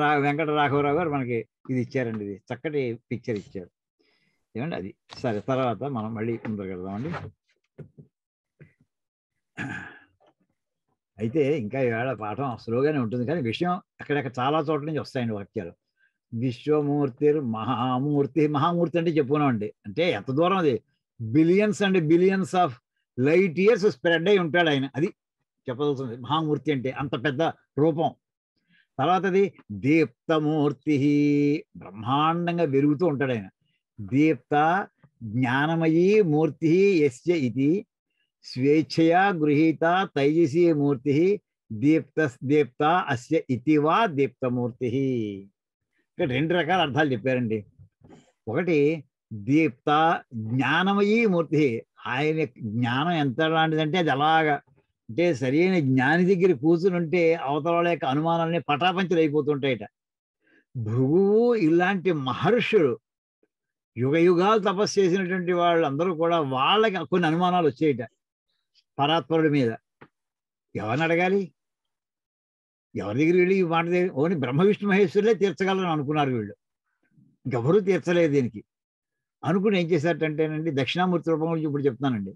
రా వెంకట రాఘవరావు గారు మనకి ఇది ఇచ్చారండి ఇది చక్కటి పిక్చర్ ఇచ్చారు ఏమండి అది సరే తర్వాత మనం మళ్ళీ ముందుకు వెళ్దామండి అయితే ఇంకా ఈవేళ పాఠం స్లోగానే ఉంటుంది కానీ విషయం అక్కడక్కడ చాలా చోట్ల నుంచి వస్తాయండి వాక్యాలు విశ్వమూర్తి మహామూర్తి మహామూర్తి అంటే చెప్పుకున్నామండి అంటే ఎంత దూరం అది billions and billions of light years spread అయి ఉంటాడు ఆయన అది చెప్పదలుతుంది మహామూర్తి అంటే అంత పెద్ద రూపం తర్వాతది దీప్తమూర్తి బ్రహ్మాండంగా వెలుగుతూ ఉంటాడు ఆయన దీప్త జ్ఞానమయీ మూర్తి ఎస్య ఇది స్వేచ్ఛయా గృహీత తైజసీ మూర్తి దీప్త దీప్త అస్య ఇది వా దీప్తమూర్తి ఇక్కడ రెండు రకాల అర్థాలు చెప్పారండి ఒకటి దీప్త జ్ఞానమయీ మూర్తి ఆయన జ్ఞానం ఎంత లాంటిదంటే అది అలాగా అంటే సరైన జ్ఞాని దగ్గర కూర్చుని ఉంటే అవతల యొక్క అనుమానాలని పటాపంచలు అయిపోతుంటాయట భృగువు ఇలాంటి మహర్షులు యుగ యుగాలు తపస్సు చేసినటువంటి వాళ్ళందరూ కూడా వాళ్ళకి కొన్ని అనుమానాలు వచ్చేయట పరాత్పరుడి మీద ఎవరిని అడగాలి ఎవరి దగ్గర వెళ్ళి ఈ మాట దగ్గర ఓని బ్రహ్మ విష్ణు మహేశ్వరులే తీర్చగలరని అనుకున్నారు వీళ్ళు ఇంకెవరూ తీర్చలేదు దీనికి అనుకుని ఏం చేశారంటేనండి దక్షిణామూర్తి రూపంలో ఇప్పుడు చెప్తానండి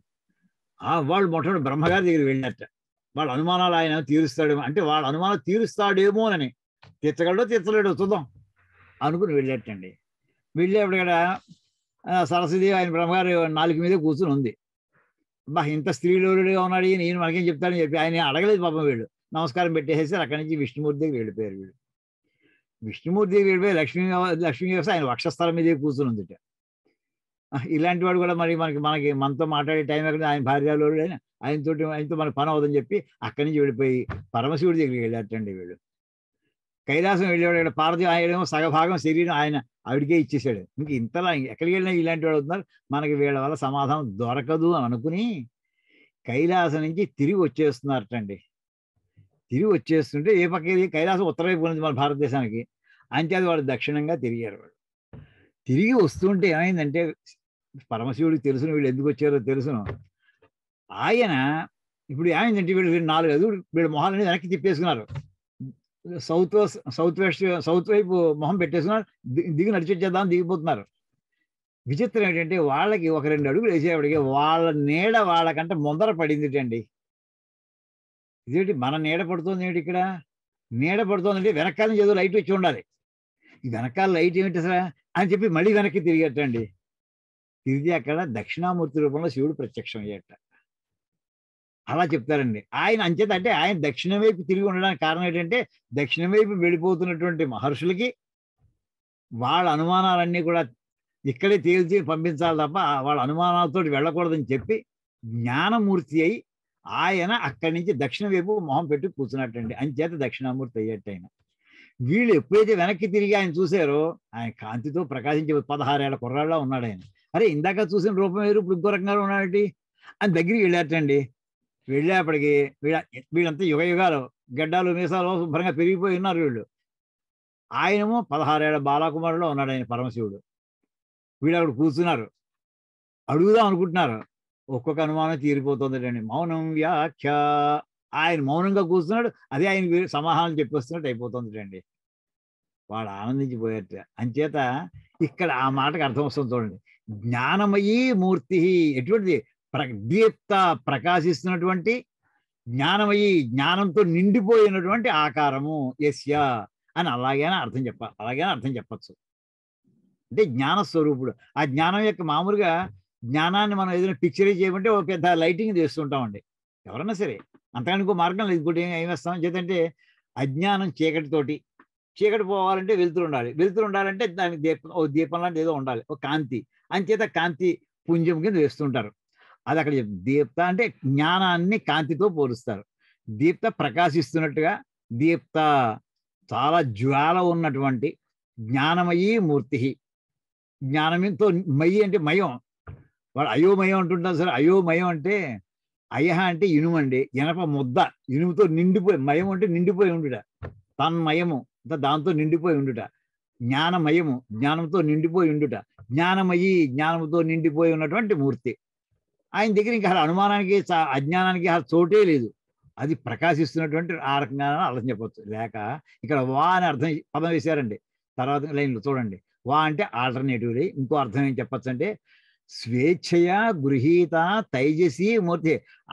వాళ్ళు మొట్టమొదటి బ్రహ్మగారి దగ్గరికి వెళ్ళారట వాళ్ళ అనుమానాలు ఆయన తీరుస్తాడేమో అంటే వాళ్ళ అనుమానం తీరుస్తాడేమోనని తీర్చగలడో తీర్చలేడో చూద్దాం అనుకుని వెళ్ళేటండి వెళ్ళేప్పుడు ఇక్కడ సరస్వతి ఆయన బ్రహ్మగారి నాలుగు మీద కూర్చుని ఉంది బా ఇంత స్త్రీలోలుగా ఉన్నాడు నేను మనకేం చెప్తాడని చెప్పి ఆయన అడగలేదు పాపం వీళ్ళు నమస్కారం పెట్టేసేసి అక్కడి నుంచి విష్ణుమూర్తి దగ్గర వెళ్ళిపోయారు వీళ్ళు విష్ణుమూర్తి దగ్గర వెళ్ళిపోయి లక్ష్మీ లక్ష్మీ వ్యవస్థ ఆయన వక్షస్థలం మీదే కూర్చుని ఉందిట ఇలాంటి వాడు కూడా మరి మనకి మనకి మనతో మాట్లాడే టైం ఎక్కడ ఆయన భార్యలో ఆయనతో ఆయనతో మనకు పని అవుతుందని చెప్పి అక్కడి నుంచి వెళ్ళిపోయి పరమశివుడి దగ్గరికి వెళ్ళాటండి వీళ్ళు కైలాసం వెళ్ళేవాడు ఇక్కడ పార్వతి ఆయనేమో సగభాగం శరీరం ఆయన ఆవిడికే ఇచ్చేసాడు ఇంక ఇంతలా ఎక్కడికి వెళ్ళినా ఇలాంటి వాడు అవుతున్నారు మనకి వీళ్ళ వల్ల సమాధానం దొరకదు అని అనుకుని కైలాసం నుంచి తిరిగి వచ్చేస్తున్నారటండి తిరిగి వచ్చేస్తుంటే ఏ పక్క కైలాసం ఉత్తరవైపు నుంచి మన భారతదేశానికి అంతే వాళ్ళు దక్షిణంగా తిరిగారు వాళ్ళు తిరిగి వస్తుంటే ఏమైందంటే పరమశివుడికి తెలుసును వీళ్ళు ఎందుకు వచ్చారో తెలుసును ఆయన ఇప్పుడు తింటే వీళ్ళు నాలుగు అదుడు వీళ్ళ మొహాలని వెనక్కి తిప్పేసుకున్నారు సౌత్ సౌత్ వెస్ట్ సౌత్ వైపు మొహం పెట్టేసుకున్నారు దిగి నడిచొచ్చేద్దాం దిగిపోతున్నారు విచిత్రం ఏంటంటే వాళ్ళకి ఒక రెండు అడుగులు వేసేవాడికి వాళ్ళ నీడ వాళ్ళకంటే ముందర పడింది అండి ఇదేంటి మన నీడ పడుతుంది ఏంటి ఇక్కడ నీడ అంటే వెనకాల నుంచి ఏదో లైట్ వచ్చి ఉండాలి ఈ వెనకాల లైట్ ఏమిటి అసలు అని చెప్పి మళ్ళీ వెనక్కి తిరిగేటండి తిరిగి అక్కడ దక్షిణామూర్తి రూపంలో శివుడు ప్రత్యక్షం అయ్యేట అలా చెప్తారండి ఆయన అంచేత అంటే ఆయన దక్షిణ వైపు తిరిగి ఉండడానికి కారణం ఏంటంటే దక్షిణ వైపు వెళ్ళిపోతున్నటువంటి మహర్షులకి వాళ్ళ అనుమానాలన్నీ కూడా ఇక్కడే తేల్చి పంపించాలి తప్ప వాళ్ళ అనుమానాలతో వెళ్ళకూడదని చెప్పి జ్ఞానమూర్తి అయి ఆయన అక్కడి నుంచి దక్షిణ వైపు మొహం పెట్టి కూర్చున్నట్టండి అంచేత దక్షిణామూర్తి అయ్యేట ఆయన వీళ్ళు ఎప్పుడైతే వెనక్కి తిరిగి ఆయన చూశారో ఆయన కాంతితో ప్రకాశించే పదహారేళ్ల కుర్రాళ్ళ ఉన్నాడు ఆయన అరే ఇందాక చూసిన రూపం వేరు ఇప్పుడు ఇంకో రకంగా ఉన్నాడు అని దగ్గరికి వెళ్ళారటండి వెళ్ళేపటికి వీళ్ళ వీళ్ళంతా యుగ యుగాలు గడ్డాలు మీసాలు శుభ్రంగా పెరిగిపోయి ఉన్నారు వీళ్ళు ఆయనము పదహారేళ్ల బాలకుమారులో ఉన్నాడు ఆయన పరమశివుడు వీళ్ళు అక్కడ కూర్చున్నారు అడుగుదాం అనుకుంటున్నారు ఒక్కొక్క అనుమానం తీరిపోతుంది అండి మౌనం వ్యాఖ్య ఆయన మౌనంగా కూర్చున్నాడు అదే ఆయన సమాధానం చెప్పేస్తున్నట్టు అయిపోతుంది అండి వాడు ఆనందించిపోయారట అంచేత ఇక్కడ ఆ మాటకు అర్థం వస్తుంది చూడండి జ్ఞానమయీ మూర్తి ఎటువంటిది ప్రదీప్త ప్రకాశిస్తున్నటువంటి జ్ఞానమయీ జ్ఞానంతో నిండిపోయినటువంటి ఆకారము ఎస్య అని అలాగైనా అర్థం చెప్ప అలాగైనా అర్థం చెప్పచ్చు అంటే జ్ఞానస్వరూపుడు ఆ జ్ఞానం యొక్క మామూలుగా జ్ఞానాన్ని మనం ఏదైనా పిక్చరైజ్ చేయమంటే ఒక పెద్ద లైటింగ్ చేస్తుంటామండి ఎవరన్నా సరే అంతకని మార్గం లేదు ఇంకోటి ఏం వేస్తాం చేతంటే అజ్ఞానం చీకటితోటి చీకటి పోవాలంటే వెలుతురు ఉండాలి వెలుతురు ఉండాలంటే దానికి దీపం ఓ దీపం లాంటి ఏదో ఉండాలి ఒక కాంతి అంచేత కాంతి పుంజం కింద వేస్తుంటారు అది అక్కడ దీప్త అంటే జ్ఞానాన్ని కాంతితో పోలుస్తారు దీప్త ప్రకాశిస్తున్నట్టుగా దీప్త చాలా జ్వాల ఉన్నటువంటి జ్ఞానమయీ మూర్తి జ్ఞానమితో మయి అంటే మయం వాడు అయోమయం అంటుంటాం సరే అయోమయం అంటే అయహ అంటే ఇనుము అండి ఎనప ముద్ద ఇనుముతో నిండిపోయి మయం అంటే నిండిపోయి ఉండుట తన్మయము దాంతో నిండిపోయి ఉండుట జ్ఞానమయము జ్ఞానంతో నిండిపోయి ఉండుట జ్ఞానమయ్యి జ్ఞానంతో నిండిపోయి ఉన్నటువంటి మూర్తి ఆయన దగ్గర ఇంకా అనుమానానికి అజ్ఞానానికి అసలు చోటే లేదు అది ప్రకాశిస్తున్నటువంటి ఆ జ్ఞానాన్ని అర్థం చెప్పచ్చు లేక ఇక్కడ వా అని అర్థం పదం వేశారండి తర్వాత లైన్లో చూడండి వా అంటే ఆల్టర్నేటివ్లీ ఇంకో అర్థం ఏం చెప్పచ్చు అంటే స్వేచ్ఛయ గృహీత తైజసి మూర్తి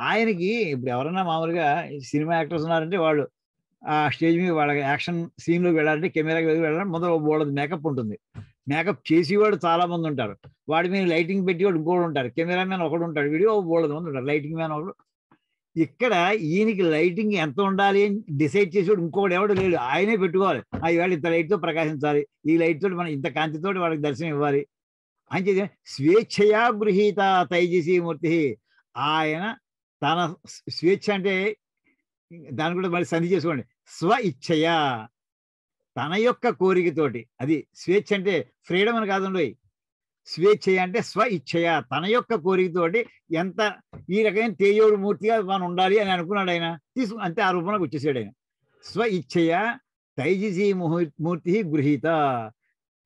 ఆయనకి ఇప్పుడు ఎవరన్నా మామూలుగా సినిమా యాక్టర్స్ ఉన్నారంటే వాళ్ళు ఆ స్టేజ్ మీద వాళ్ళ యాక్షన్ సీన్లోకి వెళ్ళాలంటే కెమెరాకి వెళ్ళాలంటే మొదలు బోర్డు మేకప్ ఉంటుంది మేకప్ చేసేవాడు చాలా మంది ఉంటారు వాడి మీద లైటింగ్ పెట్టేవాడు ఇంకోటి ఉంటారు కెమెరా మ్యాన్ ఒకడు ఉంటాడు వీడియో బోల్డ్ మంది ఉంటారు లైటింగ్ మ్యాన్ ఒకడు ఇక్కడ ఈయనకి లైటింగ్ ఎంత ఉండాలి అని డిసైడ్ చేసేవాడు ఇంకోటి ఎవడు లేడు ఆయనే పెట్టుకోవాలి ఈవేళ ఇంత లైట్తో ప్రకాశించాలి ఈ లైట్తో మనం ఇంత కాంతితో వాడికి దర్శనం ఇవ్వాలి అని చెప్పి స్వేచ్ఛయా గృహీత తైజీసి మూర్తి ఆయన తన స్వేచ్ఛ అంటే దాని కూడా మళ్ళీ సంధి చేసుకోండి స్వ ఇచ్ఛయా తన యొక్క కోరికతోటి అది స్వేచ్ఛ అంటే ఫ్రీడమ్ అని కాదండి స్వేచ్ఛ అంటే స్వ ఇచ్ఛయ తన యొక్క కోరికతోటి ఎంత ఈ రకమైన తేజోడు మూర్తిగా మనం ఉండాలి అని అనుకున్నాడు ఆయన తీసు అంతే ఆ రూపంలోకి వచ్చేసాడు ఆయన స్వ ఇచ్ఛయ తైజసి మూర్తి గృహీత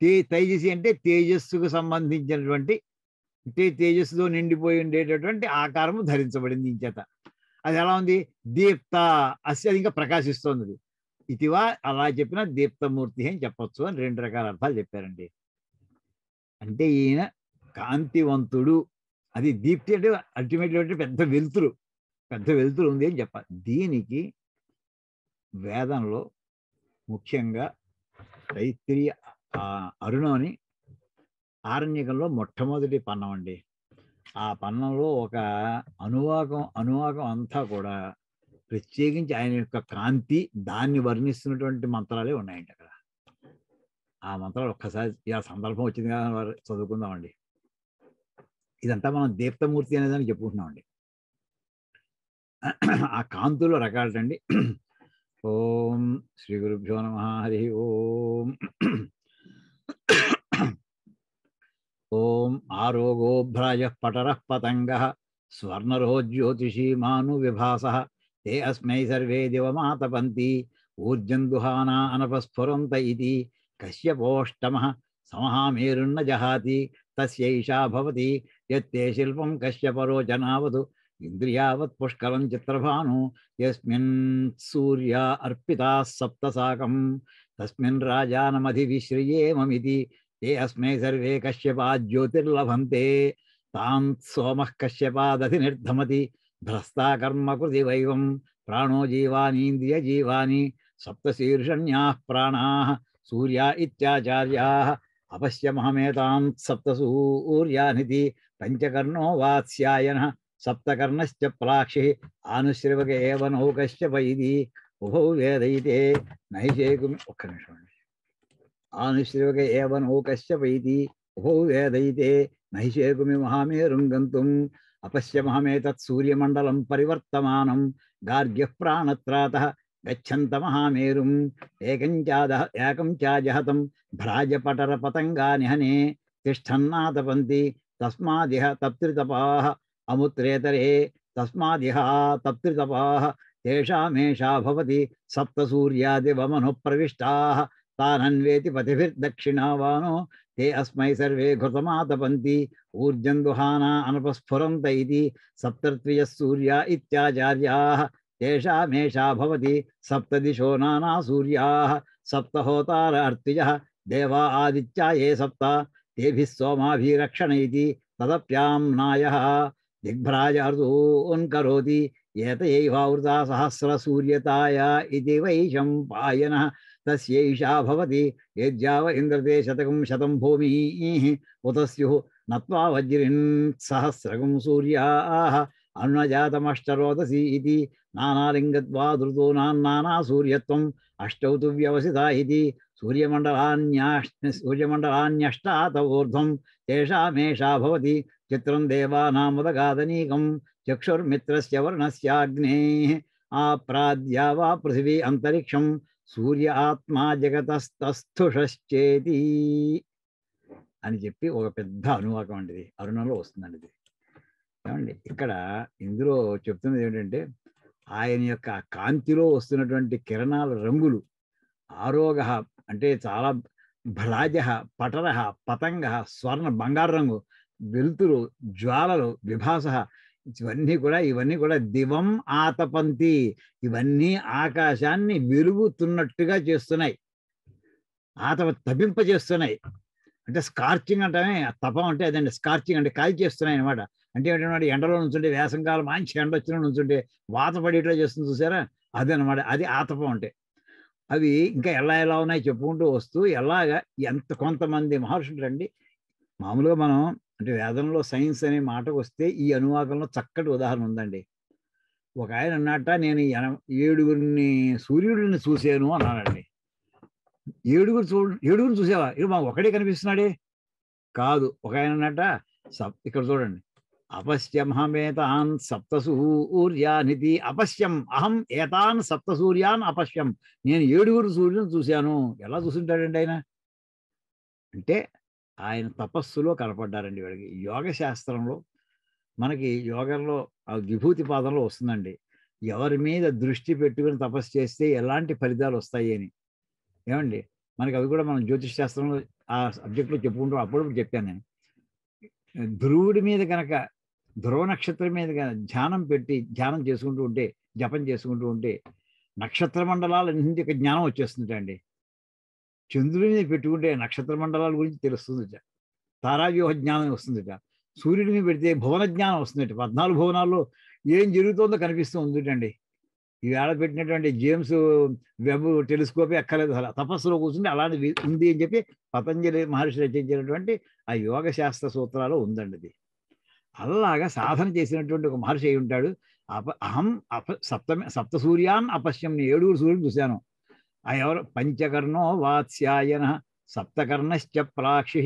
తే తైజసి అంటే తేజస్సుకు సంబంధించినటువంటి అంటే తేజస్సుతో నిండిపోయి ఉండేటటువంటి ఆకారము ధరించబడింది ఇంచేత అది ఎలా ఉంది దీప్త అస్య అది ఇంకా ప్రకాశిస్తోంది ఇతివా అలా చెప్పిన దీప్తమూర్తి అని చెప్పొచ్చు అని రెండు రకాల అర్థాలు చెప్పారండి అంటే ఈయన కాంతివంతుడు అది దీప్తి అంటే అల్టిమేట్లీ అంటే పెద్ద వెలుతురు పెద్ద వెలుతురు ఉంది అని చెప్ప దీనికి వేదంలో ముఖ్యంగా తైత్రీయ అరుణని ఆరణ్యకంలో మొట్టమొదటి పన్నం అండి ఆ పన్నంలో ఒక అనువాకం అనువాకం అంతా కూడా ప్రత్యేకించి ఆయన యొక్క కాంతి దాన్ని వర్ణిస్తున్నటువంటి మంత్రాలే ఉన్నాయండి అక్కడ ఆ మంత్రాలు ఒక్కసారి ఇలా సందర్భం వచ్చింది కదా వారు చదువుకుందామండి ఇదంతా మనం దీప్తమూర్తి అనేదాన్ని చెప్పుకుంటున్నామండి ఆ కాంతుల్లో రకాలండి ఓం శ్రీ గురుభ్యో నమ హరి ఓం ఓం ఆరోగోభ్రాజ పటర పతంగ స్వర్ణరో జ్యోతిషీమాను విభాస ते अस्मै सर्वे दिवमातपन्ति ऊर्जन्दुहाना अनपस्फुरन्त इति कश्यपोष्टमः समहामेरुन्न जहाति तस्यैषा भवति यत्ते शिल्पं कश्यपरोचनावतु इन्द्रियावत् पुष्कलं चित्रभानु यस्मिन् सूर्या अर्पिताः सप्तसाकं तस्मिन् राजानमधिविश्रियेममिति ते अस्मै सर्वे कश्यपाज्योतिर्लभन्ते तान् सोमः कश्यपादधिनिर्धमति भ्रस्ताकर्मकृतिवैवं प्राणो जीवानीन्द्रियजीवानि सप्तशीर्षण्याः प्राणाः सूर्या इत्याचार्याः अपश्यमहमेतां सप्तसूर्यानिति पञ्चकर्णो वात्स्यायनः सप्तकर्णश्च प्राक्षिः आनुश्रवक एव नौकश्च वैदि उभौ वेदयिते नैषेकुमि ఒక్కనిమిషం ఆనుశ్రవక ఏవ నౌకశ్చ వైతి ఉభౌ వేదయితే నైషేకుమి మహామేరుం గంతుం अपश्यमहमेत सूर्यमंडल परिवर्तमान परिवर्तमानं प्राणत्रात प्राणत्रातः गच्छन्तमहामेरुम् एकं चादः भ्राजपटर पतंगा निहने तिष्ठन्नातपन्ति तस्मादिह तप्तृतपाः अमुत्रेतरे तस्मादिह तप्तृतपाः तेषामेषा भवति सप्तसूर्यादिवमनुः प्रविष्टाः तानन्वेति पथिभिर्दक्षिणावानो ते अस्म सर्वे घृतमातपन्ति ऊर्जन अनपस्फुरन्त इति सप्तर्त्विजः सूर्या इत्याचार्याः तेषामेषा भवति सप्तदिशो नाना सूर्याः सप्तहोतार देवा आदि ये सप्त ते सोमाक्षण तदप्याय तदप्याम्नायः दिग्भ्राज अर्धून् करोति एतयैवावृता सहस्रसूर्यताया तस्यैषा भवति यज्याव इन्द्रते शतकं शतं भूमिः उत स्युः नत्वा वज्रिन् सहस्रकं सूर्याः अनुनजातमष्टरोदसी इति नानालिङ्गत्वादृतो नान्नासूर्यत्वम् अष्टौ तु व्यवसिता इति सूर्यमण्डलान्याश् सूर्यमण्डलान्यष्टात ऊर्ध्वं तेषामेषा भवति चित्रं देवानामुदगादनीकं चक्षुर्मित्रस्य वर्णस्याग्नेः आप्राद्या वा पृथिवी अन्तरिक्षं సూర్య ఆత్మా జగతస్తస్థుషశ్చేతి అని చెప్పి ఒక పెద్ద అనువాకం అండి ఇది అరుణలో వస్తుందండి ఇది ఏమండి ఇక్కడ ఇందులో చెప్తున్నది ఏంటంటే ఆయన యొక్క కాంతిలో వస్తున్నటువంటి కిరణాల రంగులు ఆరోగ అంటే చాలా భ్రాజ పటర పతంగ స్వర్ణ బంగారు రంగు వెలుతురు జ్వాలలు విభాస ఇవన్నీ కూడా ఇవన్నీ కూడా దివం ఆతపంతి ఇవన్నీ ఆకాశాన్ని మెరుగుతున్నట్టుగా చేస్తున్నాయి ఆతప తప్పింపజేస్తున్నాయి అంటే స్కార్చింగ్ అంటే తపం అంటే అదండి స్కార్చింగ్ అంటే కాల్ చేస్తున్నాయి అనమాట అంటే ఏంటంటే ఎండలో నుంచుంటే వేసంకాలం మంచి ఎండ వచ్చిన నుంచుంటే వాత పడేట్లో చేస్తుంది చూసారా అదనమాట అది ఆతపం అంటే అవి ఇంకా ఎలా ఎలా ఉన్నాయి చెప్పుకుంటూ వస్తూ ఎలాగా ఎంత కొంతమంది మహర్షులు రండి మామూలుగా మనం అంటే వేదంలో సైన్స్ అనే మాటకు వస్తే ఈ అనువాదంలో చక్కటి ఉదాహరణ ఉందండి ఒక ఆయన అన్నట్ట నేను ఎన ఏడుగురిని సూర్యుడిని చూశాను అన్నాడండి ఏడుగురు చూ ఏడుగురిని చూసావా ఇది మాకు ఒకడే కనిపిస్తున్నాడే కాదు ఒక ఆయన అన్నట్ట సప్ ఇక్కడ చూడండి అపశ్యమహమేతాన్ సప్తసూర్యానితి అపశ్యం అహం ఏతాన్ సప్తసూర్యాన్ అపశ్యం నేను ఏడుగురు సూర్యుని చూశాను ఎలా చూసుంటాడండి ఆయన అంటే ఆయన తపస్సులో కనపడ్డారండి వీడికి యోగ శాస్త్రంలో మనకి యోగంలో ఆ విభూతి పాదంలో వస్తుందండి ఎవరి మీద దృష్టి పెట్టుకుని తపస్సు చేస్తే ఎలాంటి ఫలితాలు వస్తాయి అని ఏమండి మనకి అవి కూడా మనం జ్యోతిష్ శాస్త్రంలో ఆ సబ్జెక్ట్లో చెప్పుకుంటాం అప్పుడప్పుడు చెప్పాను నేను ధ్రువుడి మీద కనుక ధ్రువ నక్షత్రం మీద కనుక ధ్యానం పెట్టి ధ్యానం చేసుకుంటూ ఉంటే జపం చేసుకుంటూ ఉంటే నక్షత్ర మండలాల నుంచి జ్ఞానం వచ్చేస్తుందండి చంద్రుడిని పెట్టుకుంటే నక్షత్ర మండలాల గురించి తెలుస్తుంది తారావ్యూహ జ్ఞానం వస్తుందిట సూర్యుడిని పెడితే భువన జ్ఞానం వస్తుందట పద్నాలుగు భువనాల్లో ఏం జరుగుతుందో కనిపిస్తూ ఉందిటండి వేళ పెట్టినటువంటి జేమ్స్ వెబ్ టెలిస్కోపే ఎక్కలేదు అలా తపస్సులో కూర్చుంటే అలానే ఉంది అని చెప్పి పతంజలి మహర్షి రచించినటువంటి ఆ యోగ శాస్త్ర సూత్రాలు ఉందండి అది అలాగా సాధన చేసినటువంటి ఒక మహర్షి అయి ఉంటాడు అప అహం అప సప్తమి సప్త సూర్యాన్ అపశ్యం ఏడుగురు సూర్యుడు చూశాను అయోర్ పంచకర్ణో వాత్స్యాయన సప్తకర్ణశ్చ ప్రాక్షి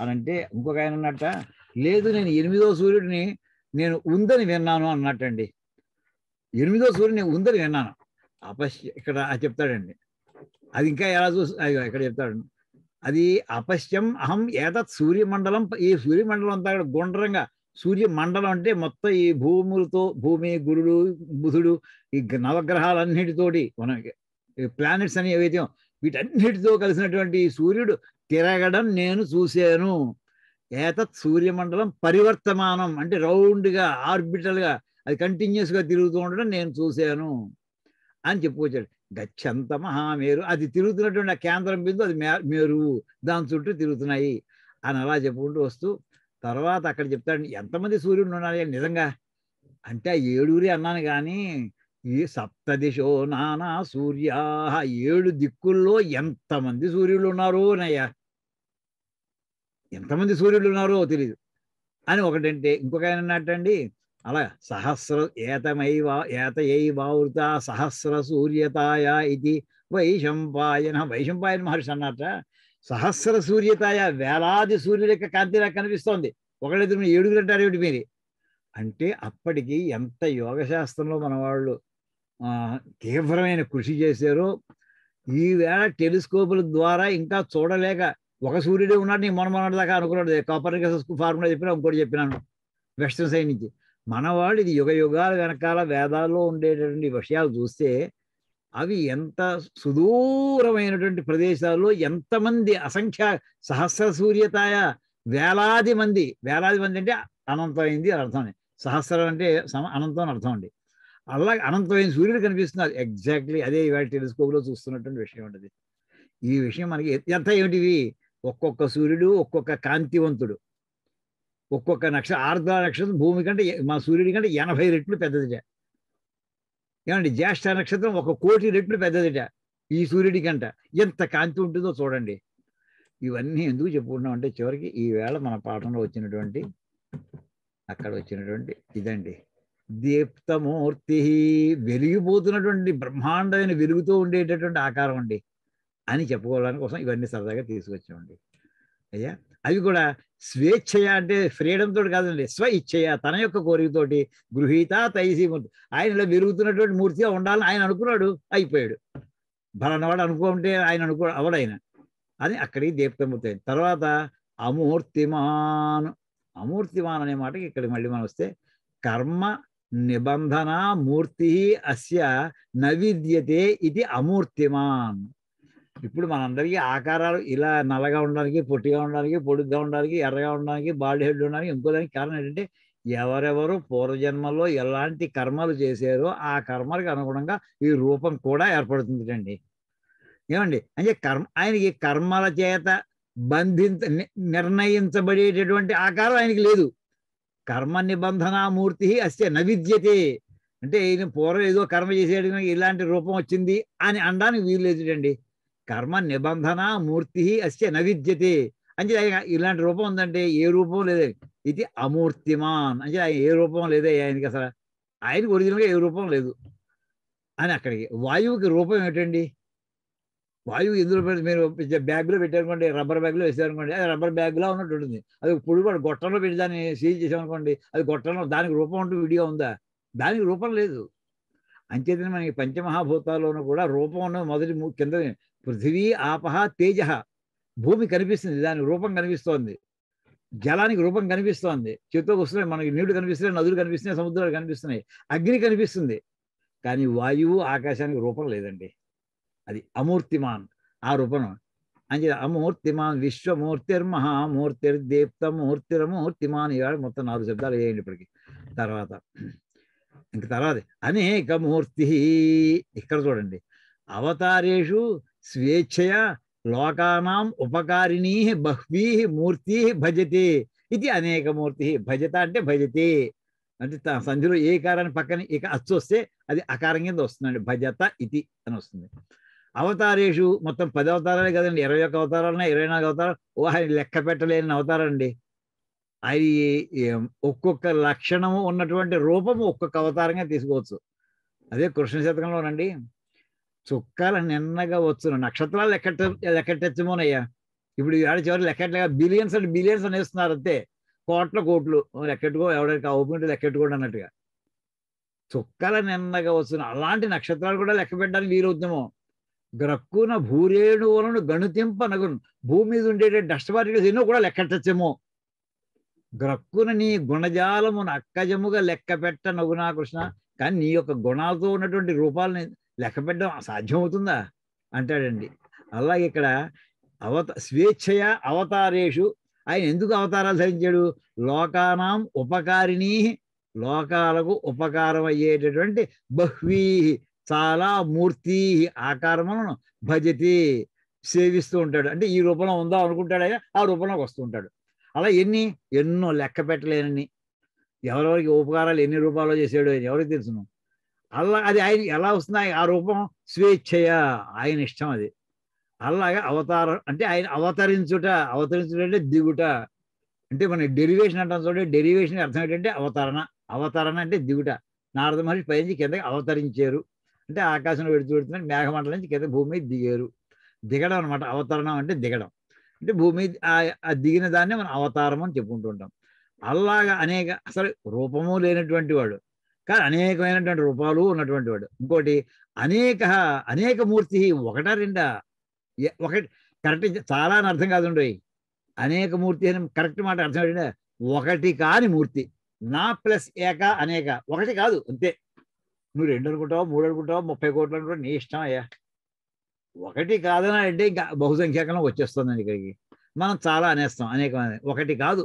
అని అంటే ఇంకొక ఆయన అన్నట్ట లేదు నేను ఎనిమిదో సూర్యుడిని నేను ఉందని విన్నాను అన్నట్టండి ఎనిమిదో సూర్యుడిని ఉందని విన్నాను అపశ్య ఇక్కడ చెప్తాడండి అది ఇంకా ఎలా చూసి ఇక్కడ చెప్తాడు అది అపశ్యం అహం ఏదత్ సూర్యమండలం ఈ సూర్యమండలం అంతా గుండ్రంగా సూర్యమండలం అంటే మొత్తం ఈ భూములతో భూమి గురుడు బుధుడు ఈ నవగ్రహాలన్నిటితోటి మనకి ప్లానెట్స్ అని ఏవైతే వీటన్నిటితో కలిసినటువంటి సూర్యుడు తిరగడం నేను చూశాను ఏతత్ సూర్యమండలం పరివర్తమానం అంటే రౌండ్గా ఆర్బిటల్గా అది కంటిన్యూస్గా తిరుగుతూ ఉండడం నేను చూశాను అని చెప్పుకొచ్చాడు గచ్చంత మహామేరు అది తిరుగుతున్నటువంటి ఆ కేంద్రం బిందు అది మేరువు దాని చుట్టూ తిరుగుతున్నాయి అని అలా చెప్పుకుంటూ వస్తూ తర్వాత అక్కడ చెప్తాడు ఎంతమంది సూర్యుడు ఉన్నారు నిజంగా అంటే ఆ ఏడుగురి అన్నాను కానీ ఈ సప్తదిశో నానా సూర్యా ఏడు దిక్కుల్లో ఎంతమంది సూర్యులు ఉన్నారు నయ్యా ఎంతమంది సూర్యులు ఉన్నారో తెలియదు అని ఒకటంటే ఇంకొక ఆయన అన్నట్టండి అలా సహస్ర వా ఏత వావృత సహస్ర సూర్యతాయ ఇది వైశంపాయన వైశంపాయన మహర్షి అన్నట్ట సహస్ర సూర్యతాయ వేలాది సూర్యుల యొక్క కాంతిలా కనిపిస్తోంది ఒకళ్ళిద్దరు ఏడుగురు అంటారు ఏమిటి మీరు అంటే అప్పటికి ఎంత యోగశాస్త్రంలో మన వాళ్ళు తీవ్రమైన కృషి చేశారు ఈవేళ టెలిస్కోపుల ద్వారా ఇంకా చూడలేక ఒక సూర్యుడే ఉన్నాడు నీ మొన్న మొన్నటి దాకా అనుకున్నాడు కాపర్నికస్ ఫార్ములా చెప్పినా ఇంకోటి చెప్పినాను వెస్ట్రన్ సైడ్ నుంచి వాళ్ళు ఇది యుగ యుగాల వెనకాల వేదాల్లో ఉండేటటువంటి విషయాలు చూస్తే అవి ఎంత సుదూరమైనటువంటి ప్రదేశాల్లో ఎంతమంది అసంఖ్య సహస్ర సూర్యతాయ వేలాది మంది వేలాది మంది అంటే అనంతమైంది అర్థం సహస్రం అంటే అనంతం అర్థం అండి అలా అనంతమైన సూర్యుడు కనిపిస్తున్నారు ఎగ్జాక్ట్లీ అదే ఇవాళ టెలిస్కోప్లో చూస్తున్నటువంటి విషయం ఉంటుంది ఈ విషయం మనకి ఎంత ఏమిటివి ఒక్కొక్క సూర్యుడు ఒక్కొక్క కాంతివంతుడు ఒక్కొక్క నక్ష ఆర్ద్ర నక్షత్రం భూమి కంటే మా సూర్యుడి కంటే ఎనభై రెట్లు పెద్దదిట ఏమండి జ్యేష్ఠ నక్షత్రం ఒక కోటి రెట్లు పెద్దదిట ఈ సూర్యుడి కంట ఎంత కాంతి ఉంటుందో చూడండి ఇవన్నీ ఎందుకు చెప్పుకుంటున్నాం అంటే చివరికి ఈవేళ మన పాఠంలో వచ్చినటువంటి అక్కడ వచ్చినటువంటి ఇదండి దీప్తమూర్తి వెలిగిపోతున్నటువంటి బ్రహ్మాండమైన వెలుగుతూ ఉండేటటువంటి ఆకారం అండి అని చెప్పుకోవడానికి కోసం ఇవన్నీ సరదాగా తీసుకొచ్చామండి అయ్యా అవి కూడా స్వేచ్ఛయ అంటే ఫ్రీడంతో కాదండి స్వ ఇచ్ఛయ తన యొక్క కోరికతోటి గృహీత తైసి ఆయనలో వెలుగుతున్నటువంటి మూర్తిగా ఉండాలని ఆయన అనుకున్నాడు అయిపోయాడు భలనవాడు అనుకుంటే ఆయన అనుకో అవడాయన అని అక్కడికి దీప్తమూర్తి అయింది తర్వాత అమూర్తిమాన్ అమూర్తిమాన్ అనే మాటకి ఇక్కడికి మళ్ళీ మనం వస్తే కర్మ నిబంధన మూర్తి అస్య నవిద్యతే ఇది అమూర్తిమాన్ ఇప్పుడు మనందరికీ ఆకారాలు ఇలా నల్లగా ఉండడానికి పొట్టిగా ఉండడానికి పొడుగ్గా ఉండడానికి ఎర్రగా ఉండడానికి బాల్డ్ హెడ్ ఉండడానికి ఇంకో దానికి కారణం ఏంటంటే ఎవరెవరు పూర్వజన్మలో ఎలాంటి కర్మలు చేశారో ఆ కర్మలకు అనుగుణంగా ఈ రూపం కూడా ఏర్పడుతుంది అండి ఏమండి అంటే కర్మ ఆయనకి కర్మల చేత బంధించ నిర్ణయించబడేటటువంటి ఆకారం ఆయనకి లేదు కర్మ నిబంధనామూర్తి అస్య నవిద్యతే అంటే ఈయన పూర్వం ఏదో కర్మ చేసేది ఇలాంటి రూపం వచ్చింది అని అనడానికి వీలు లేదుటండి కర్మ నిబంధన మూర్తి అస్య నవిద్యతే అంటే ఆయన ఇలాంటి రూపం ఉందంటే ఏ రూపం లేదే ఇది అమూర్తిమాన్ అంటే ఆయన ఏ రూపం లేదే ఆయనకి అసలు ఆయనకి ఒరిజినల్గా ఏ రూపం లేదు అని అక్కడికి వాయువుకి రూపం ఏమిటండి వాయువు ఇందులో పెట్టి మీరు బ్యాగ్లో పెట్టారనుకోండి రబ్బర్ బ్యాగ్లో వేసారనుకోండి అది రబ్బర్ బ్యాగ్లో ఉన్నట్టు ఉంటుంది అది పొడి కూడా గొట్టంలో పెట్టి దాన్ని సీజ్ చేసామనుకోండి అది గొట్టంలో దానికి రూపం ఉంటూ విడిగా ఉందా దానికి రూపం లేదు అంచేతనే మనకి పంచమహాభూతాల్లోనూ కూడా రూపం ఉన్న మొదటి కింద పృథివీ ఆపహ తేజ భూమి కనిపిస్తుంది దానికి రూపం కనిపిస్తోంది జలానికి రూపం కనిపిస్తోంది చేతిలోకి వస్తున్నాయి మనకి నీళ్లు కనిపిస్తున్నాయి నదులు కనిపిస్తున్నాయి సముద్రాలు కనిపిస్తున్నాయి అగ్ని కనిపిస్తుంది కానీ వాయువు ఆకాశానికి రూపం లేదండి అది అమూర్తిమాన్ ఆ రూపం అంచేది అమూర్తిమాన్ విశ్వమూర్తిర్ మహామూర్తిర్ దీప్తమూర్తిర్ మూర్తిమాన్ ఇవాడు మొత్తం నాలుగు శబ్దాలు వేయండి ఇప్పటికి తర్వాత ఇంక తర్వాత అనేక మూర్తి ఇక్కడ చూడండి అవతారేషు స్వేచ్ఛయ లోకానాం ఉపకారిణి బహ్వీ మూర్తి భజతి ఇది అనేక మూర్తి భజత అంటే భజతి అంటే సంధిలో ఏ కారాన్ని పక్కన ఇక అచ్చు వస్తే అది అకారం కింద వస్తుందండి భజత ఇది అని వస్తుంది అవతారేషు మొత్తం పది అవతారాలే కదండి ఇరవై ఒక్క అవతారాలన్నా ఇరవై నాలుగు అవతారాలు ఓ ఆయన లెక్క పెట్టలేని అవతారండి అది ఒక్కొక్క లక్షణము ఉన్నటువంటి రూపము ఒక్కొక్క అవతారంగా తీసుకోవచ్చు అదే కృష్ణ శతకంలోనండి చుక్కల నిన్నగా వచ్చును నక్షత్రాలు లెక్కట లెక్కటెచ్చమోనయ్యా ఇప్పుడు ఆడ చివరి లెక్కట్లే బిలియన్స్ అంటే బిలియన్స్ అనేస్తున్నారు అంతే కోట్ల కోట్లు లెక్కెట్టుకో ఎవరైనా ఓపెన్ లెక్కెట్టుకోండి అన్నట్టుగా చుక్కల నిన్నగా వచ్చును అలాంటి నక్షత్రాలు కూడా లెక్క పెట్టడానికి వీలవుద్దేమో గ్రక్కున భూరేణువులను గణుతింపనగును భూమి మీద ఉండేటువంటి డస్ట్ ఎన్నో కూడా లెక్కట్టచ్చేమో గ్రక్కున నీ గుణజాలమును అక్కజముగా లెక్క పెట్ట నగునా కృష్ణ కానీ నీ యొక్క గుణాలతో ఉన్నటువంటి రూపాలని లెక్క పెట్టడం సాధ్యమవుతుందా అంటాడండి అలాగే ఇక్కడ అవత స్వేచ్ఛయ అవతారేషు ఆయన ఎందుకు అవతారాలు ధరించాడు లోకానాం ఉపకారిణీ లోకాలకు ఉపకారం అయ్యేటటువంటి బహ్వీ చాలా మూర్తి ఆకారములను భజతి సేవిస్తూ ఉంటాడు అంటే ఈ రూపంలో ఉందా అనుకుంటాడు ఆయన ఆ రూపంలోకి వస్తూ ఉంటాడు అలా ఎన్ని ఎన్నో లెక్క పెట్టలేనని ఎవరెవరికి ఉపకారాలు ఎన్ని రూపాలు చేసాడు అని ఎవరికి తెలుసును అలా అది ఆయన ఎలా వస్తుంది ఆ రూపం స్వేచ్ఛయ ఆయన ఇష్టం అది అలాగే అవతారం అంటే ఆయన అవతరించుట అవతరించుట అంటే దిగుట అంటే మన డెరివేషన్ అంటాం చూడండి డెరివేషన్ అర్థం ఏంటంటే అవతరణ అవతరణ అంటే దిగుట నారద మహర్షి పైనుంచి కిందకి అవతరించారు అంటే ఆకాశంలో విడిచి పెడుతున్నాడు మేఘమండలం నుంచి కింద భూమి మీద దిగారు దిగడం అనమాట అవతరణం అంటే దిగడం అంటే భూమి ఆ దిగిన దాన్ని మనం అవతారం అని చెప్పుకుంటూ ఉంటాం అలాగ అనేక అసలు రూపము లేనటువంటి వాడు కానీ అనేకమైనటువంటి రూపాలు ఉన్నటువంటి వాడు ఇంకోటి అనేక అనేక మూర్తి ఒకట రెండా ఒకటి కరెక్ట్ చాలా అని అర్థం కాదు అనేక మూర్తి అని కరెక్ట్ మాట అర్థం ఏంటంటే ఒకటి కాని మూర్తి నా ప్లస్ ఏక అనేక ఒకటి కాదు అంతే నువ్వు రెండు అనుకుంటావా మూడు అనుకుంటావా ముప్పై కోట్లు అనుకుంటా నీ ఇష్టం అయ్యా ఒకటి కాదని అంటే ఇంకా వచ్చేస్తుంది వచ్చేస్తుందండి ఇక్కడికి మనం చాలా అనేస్తాం అనేకమైన ఒకటి కాదు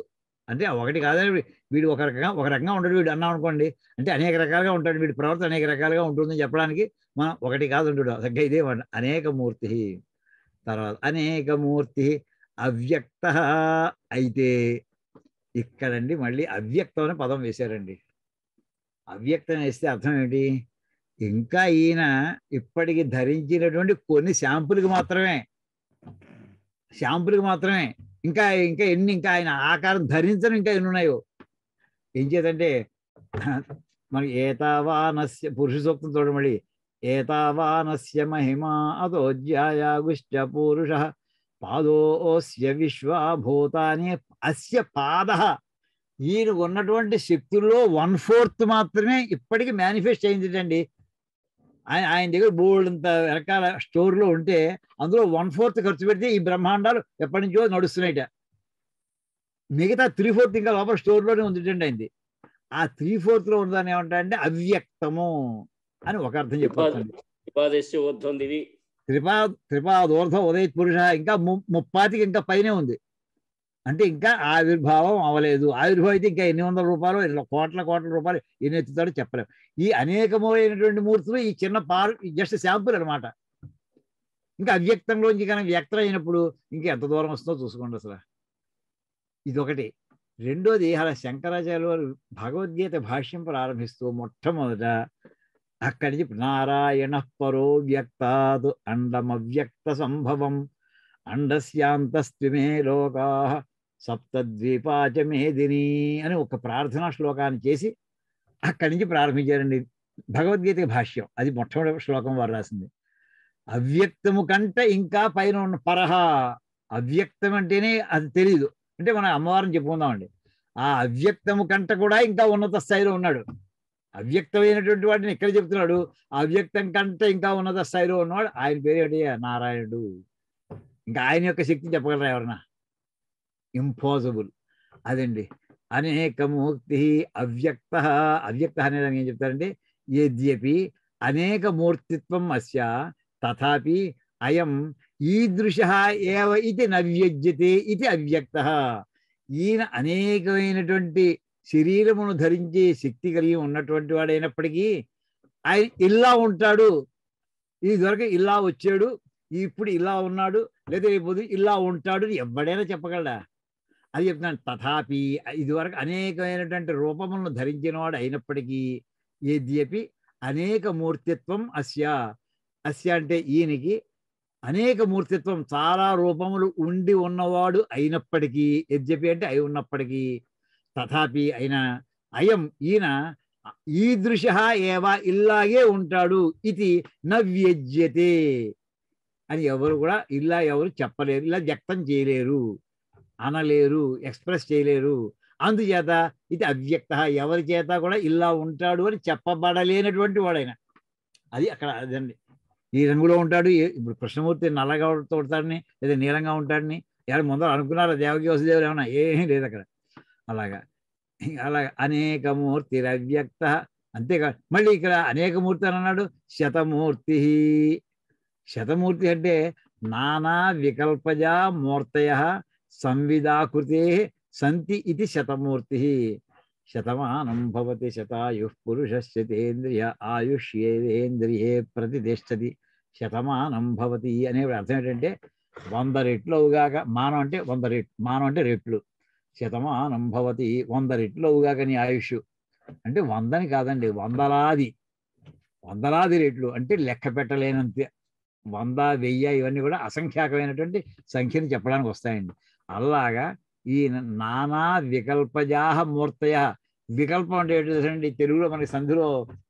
అంటే ఒకటి కాదని వీడు ఒక రకంగా ఒక రకంగా ఉండడు వీడు అన్నాం అనుకోండి అంటే అనేక రకాలుగా ఉంటాడు వీడి ప్రవర్తన అనేక రకాలుగా ఉంటుందని చెప్పడానికి మనం ఒకటి కాదు ఉంటాడు సరిగ్గా ఇదే అనేక మూర్తి తర్వాత అనేక మూర్తి అవ్యక్త అయితే ఇక్కడండి మళ్ళీ అవ్యక్తం అనే పదం వేశారండి అవ్యక్తం వేస్తే అర్థం ఏంటి ఇంకా ఈయన ఇప్పటికి ధరించినటువంటి కొన్ని శాంపుల్కి మాత్రమే శాంపుల్కి మాత్రమే ఇంకా ఇంకా ఎన్ని ఇంకా ఆయన ఆకారం ధరించడం ఇంకా ఎన్ని ఉన్నాయో ఏం చేద్దంటే మనకి ఏతావానస్య పురుష సూక్తం చూడండి మళ్ళీ ఏతావానస్య మహిమా అతోజ్యాయాగుష్ట పురుష పాదోస్య విశ్వభూతాని అస్య పాద ఈయన ఉన్నటువంటి శక్తుల్లో వన్ ఫోర్త్ మాత్రమే ఇప్పటికీ మేనిఫెస్ట్ అండి ఆయన ఆయన దగ్గర అంత రకాల స్టోర్లో ఉంటే అందులో వన్ ఫోర్త్ ఖర్చు పెడితే ఈ బ్రహ్మాండాలు ఎప్పటి నుంచో నడుస్తున్నాయిట మిగతా త్రీ ఫోర్త్ ఇంకా లోపల స్టోర్లోనే ఉందిటండి అయింది ఆ త్రీ ఫోర్త్ లో ఉన్నదాన్ని ఏమంటారంటే అవ్యక్తము అని ఒక అర్థం చెప్పాలండి త్రిపా త్రిపాద్ ఉదయ పురుష ఇంకా ముప్పాతికి ఇంకా పైనే ఉంది అంటే ఇంకా ఆవిర్భావం అవ్వలేదు ఆవిర్భావం అయితే ఇంకా ఎన్ని వందల రూపాయలు కోట్ల కోట్ల రూపాయలు ఎన్ని ఎత్తుతాడో చెప్పలేము ఈ అనేకమైనటువంటి మూర్తులు ఈ చిన్న పార్ జస్ట్ శాంపుల్ అనమాట ఇంకా అవ్యక్తంలోంచి కానీ వ్యక్తం అయినప్పుడు ఇంకా ఎంత దూరం వస్తుందో చూసుకోండి అసలు ఇదొకటి రెండోది అలా శంకరాచార్య వారు భగవద్గీత భాష్యం ప్రారంభిస్తూ మొట్టమొదట అక్కడి నుంచి నారాయణ పరో వ్యక్తాదు అండమవ్యక్త సంభవం అండస్యాంతస్తిమే లోకా సప్తద్వీపాచ మేదిని అని ఒక ప్రార్థనా శ్లోకాన్ని చేసి అక్కడి నుంచి ప్రారంభించారండి భగవద్గీత భాష్యం అది మొట్టమొదటి శ్లోకం వారు రాసింది అవ్యక్తము కంటే ఇంకా పైన ఉన్న పరహ అవ్యక్తం అంటేనే అది తెలియదు అంటే మనం అమ్మవారిని చెప్పుకుందామండి ఆ అవ్యక్తము కంట కూడా ఇంకా ఉన్నత స్థాయిలో ఉన్నాడు అవ్యక్తమైనటువంటి వాటిని ఇక్కడ చెప్తున్నాడు అవ్యక్తం కంటే ఇంకా ఉన్నత స్థాయిలో ఉన్నవాడు ఆయన పేరు ఏంటి నారాయణుడు ఇంకా ఆయన యొక్క శక్తి చెప్పగలరా ఎవరన్నా ఇంపాసిబుల్ అదండి అనేక మూర్తి అవ్యక్త అవ్యక్త అనేదానికి ఏం చెప్తారంటే యద్యపి అనేక మూర్తిత్వం అస్య తథాపి అయం ఈదృశ ఏవ ఇది నవ్యజ్యతే ఇది అవ్యక్త ఈయన అనేకమైనటువంటి శరీరమును ధరించే శక్తి కలిగి ఉన్నటువంటి వాడైనప్పటికీ ఆయన ఇలా ఉంటాడు ఈ దొరక ఇలా వచ్చాడు ఇప్పుడు ఇలా ఉన్నాడు లేదా రేపు ఇలా ఉంటాడు ఎవడైనా చెప్పగలడా అది చెప్తున్నాను తథాపి ఇదివరకు అనేకమైనటువంటి రూపములను ధరించినవాడు అయినప్పటికీ ఏద్యపి అనేక మూర్తిత్వం అస్య అస్య అంటే ఈయనకి అనేక మూర్తిత్వం చాలా రూపములు ఉండి ఉన్నవాడు అయినప్పటికీ ఎద్యపి అంటే అయి ఉన్నప్పటికీ తథాపి అయిన అయం ఈయన ఈదృశ ఏవా ఇల్లాగే ఉంటాడు ఇది నవ్యజ్యతే అని ఎవరు కూడా ఇలా ఎవరు చెప్పలేరు ఇలా వ్యక్తం చేయలేరు అనలేరు ఎక్స్ప్రెస్ చేయలేరు అందుచేత ఇది అవ్యక్త ఎవరి చేత కూడా ఇలా ఉంటాడు అని చెప్పబడలేనటువంటి వాడైన అది అక్కడ అదండి ఈ రంగులో ఉంటాడు ఇప్పుడు కృష్ణమూర్తి నల్లగా తోడతాడని లేదా నీలంగా ఉంటాడని ఎవరు ముందర అనుకున్నారా దేవకి వసుదేవులు ఏమన్నా ఏం లేదు అక్కడ అలాగా అలాగా అనేక మూర్తి అవ్యక్త అంతేకాదు మళ్ళీ ఇక్కడ అనేక మూర్తి అని అన్నాడు శతమూర్తి శతమూర్తి అంటే నానా వికల్పజ మూర్తయ సంవిదాకృతే సంతి ఇది శతమూర్తి శతమానం భవతి శతాయు పురుషశ్చతేంద్రియ ఆయుష్యేంద్రియే ప్రతిష్టది శతమానం భవతి అనే అర్థం ఏంటంటే వంద రెట్లు అవుగాక మానం అంటే వంద రెట్లు మానం అంటే రెట్లు శతమానం భవతి వంద రెట్లు అవుగాక నీ ఆయుష్ అంటే వందని కాదండి వందలాది వందలాది రెట్లు అంటే లెక్క పెట్టలేనంత వంద వెయ్యి ఇవన్నీ కూడా అసంఖ్యాకమైనటువంటి సంఖ్యను చెప్పడానికి వస్తాయండి అలాగా ఈ నానా వికల్పజాహ మూర్తయ వికల్పం అంటే ఏంటి తెలుగులో మనకి సంధిలో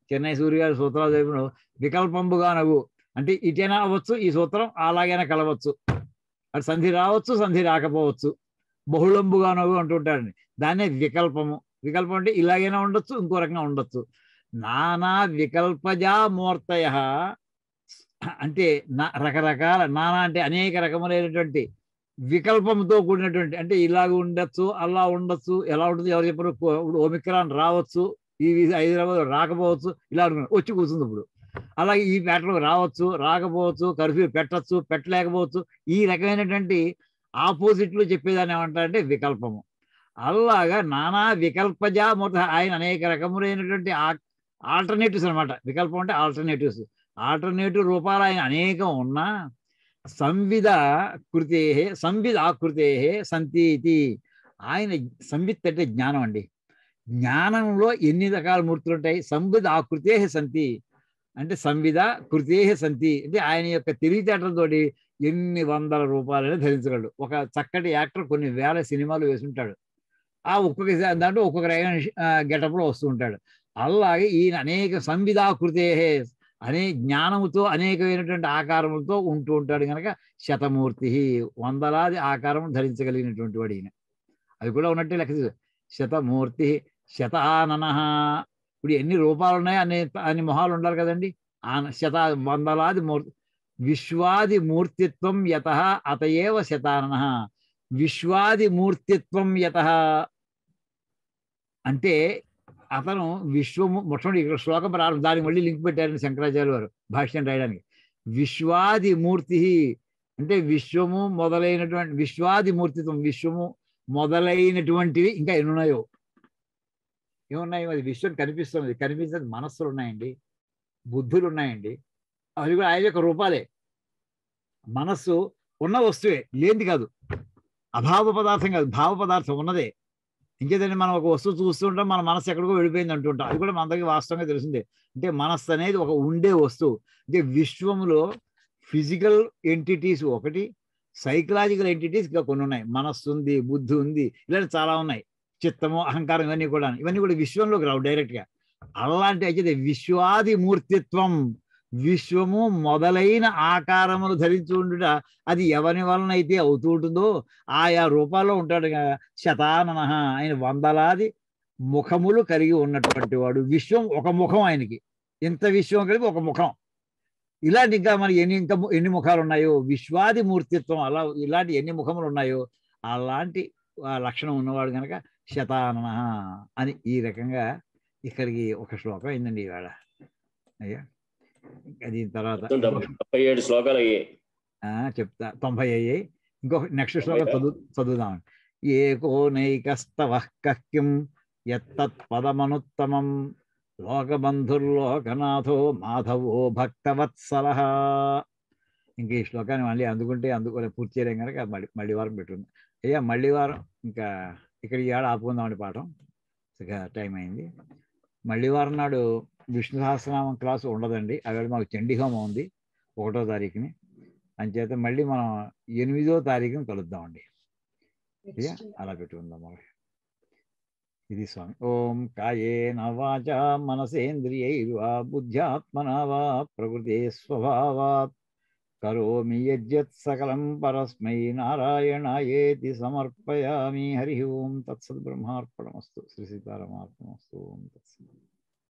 చెన్నై సూర్య గారి సూత్రాలు చెప్పిన వికల్పంబుగా నవ్వు అంటే ఇటైనా అవ్వచ్చు ఈ సూత్రం అలాగైనా కలవచ్చు అటు సంధి రావచ్చు సంధి రాకపోవచ్చు బహుళంబుగా నవ్వు అంటుంటారండి దాన్నే వికల్పము వికల్పం అంటే ఇలాగైనా ఉండొచ్చు ఇంకో రకంగా ఉండొచ్చు నానా వికల్పజా మూర్తయ అంటే రకరకాల నానా అంటే అనేక రకములైనటువంటి వికల్పంతో కూడినటువంటి అంటే ఇలాగ ఉండొచ్చు అలా ఉండొచ్చు ఎలా ఉంటుంది ఎవరు చెప్పరు ఇప్పుడు రావచ్చు ఈ హైదరాబాద్ రాకపోవచ్చు ఇలా వచ్చి కూర్చుంది ఇప్పుడు అలాగే ఈ పేటలో రావచ్చు రాకపోవచ్చు కర్ఫ్యూ పెట్టచ్చు పెట్టలేకపోవచ్చు ఈ రకమైనటువంటి ఆపోజిట్లు చెప్పేదాన్ని ఏమంటారంటే వికల్పము అలాగా నానా వికల్పజ మొదట ఆయన అనేక రకములైనటువంటి ఆల్టర్నేటివ్స్ అనమాట వికల్పం అంటే ఆల్టర్నేటివ్స్ ఆల్టర్నేటివ్ రూపాలు ఆయన అనేకం ఉన్నా సంవిధ ఆకృతే సంతి ఇది ఆయన సంవిత్ అంటే జ్ఞానం అండి జ్ఞానంలో ఎన్ని రకాల మూర్తులు ఉంటాయి సంవిధ ఆకృతే సంతి అంటే సంవిధ కృతే సంతి అంటే ఆయన యొక్క తెలివితేటలతో ఎన్ని వందల రూపాయలని ధరించగలడు ఒక చక్కటి యాక్టర్ కొన్ని వేల సినిమాలు వేసుంటాడు ఆ ఒక్కొక్క దాంట్లో ఒక్కొక్క రకమైన గెటప్లో వస్తూ ఉంటాడు అలాగే ఈయన అనేక సంవిధాకృతే అనే జ్ఞానముతో అనేకమైనటువంటి ఆకారములతో ఉంటూ ఉంటాడు కనుక శతమూర్తి వందలాది ఆకారం ధరించగలిగినటువంటి వాడు ఈయన అవి కూడా ఉన్నట్టే లెక్క శతమూర్తి శత ఆనన ఇప్పుడు ఎన్ని రూపాలు ఉన్నాయి అనే అన్ని మొహాలు ఉండాలి కదండి ఆన శత వందలాది మూర్తి విశ్వాది మూర్తిత్వం యత అతయేవ శతానన విశ్వాది మూర్తిత్వం యత అంటే అతను విశ్వము మొట్టమొదటి ఇక్కడ శ్లోకం ప్రారంభం దానికి మళ్ళీ లింక్ పెట్టారని శంకరాచార్య వారు భాష్యం రాయడానికి విశ్వాది మూర్తి అంటే విశ్వము మొదలైనటువంటి విశ్వాది మూర్తిత్వం విశ్వము మొదలైనటువంటివి ఇంకా ఎన్నున్నాయో ఏమున్నాయో అది విశ్వం కనిపిస్తున్నది కనిపించేది మనస్సులు ఉన్నాయండి బుద్ధులు ఉన్నాయండి అవి కూడా ఆయన యొక్క రూపాలే మనస్సు ఉన్న వస్తువే లేనిది కాదు అభావ పదార్థం కాదు భావ పదార్థం ఉన్నదే ఇంకేదంటే మనం ఒక వస్తువు చూస్తుంటాం మన మనసు ఎక్కడికో వెళ్ళిపోయింది అంటుంటాం అది కూడా మనందరికీ వాస్తవంగా తెలిసిందే అంటే మనస్సు అనేది ఒక ఉండే వస్తువు అంటే విశ్వములో ఫిజికల్ ఎంటిటీస్ ఒకటి సైకలాజికల్ ఎంటిటీస్ ఇంకా కొన్ని ఉన్నాయి మనస్సు ఉంది బుద్ధి ఉంది ఇలాంటి చాలా ఉన్నాయి చిత్తము అహంకారం ఇవన్నీ కూడా ఇవన్నీ కూడా విశ్వంలోకి రావు డైరెక్ట్గా అలాంటి అయితే విశ్వాది మూర్తిత్వం విశ్వము మొదలైన ఆకారములు ధరించి ఉండుట అది ఎవరి వలన అయితే అవుతుంటుందో ఆయా రూపాల్లో ఉంటాడు కదా శతానన ఆయన వందలాది ముఖములు కలిగి ఉన్నటువంటి వాడు విశ్వం ఒక ముఖం ఆయనకి ఇంత విశ్వం కలిగి ఒక ముఖం ఇలాంటి ఇంకా మరి ఎన్ని ఇంకా ఎన్ని ముఖాలు ఉన్నాయో విశ్వాది మూర్తిత్వం అలా ఇలాంటి ఎన్ని ముఖములు ఉన్నాయో అలాంటి లక్షణం ఉన్నవాడు కనుక శతానన అని ఈ రకంగా ఇక్కడికి ఒక శ్లోకం అయిందండి ఇవాళ అయ్యా అది తర్వాత ముప్పై ఏడు శ్లోకాలు అయ్యాయి చెప్తా తొంభై అయ్యాయి ఇంకొక నెక్స్ట్ శ్లోకం చదువు చదువుదాం ఏకోనైకస్తవ కక్కిం ఎత్తత్పదమనుత్తమం లోకబంధుర్లోకనాథో మాధవో భక్తవత్సల ఇంక ఈ శ్లోకాన్ని మళ్ళీ అందుకుంటే అందుకు పూర్తి చేయలేం కనుక మళ్ళీ మళ్ళీ వారం పెట్టుకుంది అయ్యా మళ్ళీ వారం ఇంకా ఇక్కడ ఈ ఆడ ఆపుకుందామని పాఠం టైం అయింది మళ్ళీ వారం నాడు విష్ణు సహస్రనామం క్లాసు ఉండదండి ఆవేళ మాకు చండీహోమం ఉంది ఒకటో తారీఖుని అంచేత మళ్ళీ మనం ఎనిమిదో తారీఖుని కలుద్దామండి అలా పెట్టుకుందాం మరి ఇది స్వామి ఓం కాయే నవాచ మనసేంద్రియ బుద్ధ్యాత్మన వా ప్రకృతి స్వభావాత్ करोमि यद्यत् सकलं परस्मै नारायणायेति समर्पयामि हरिः ओं तत्सद्ब्रह्मार्पणमस्तु श्रीसीतारामार्पणमस्तु ओं तत्सद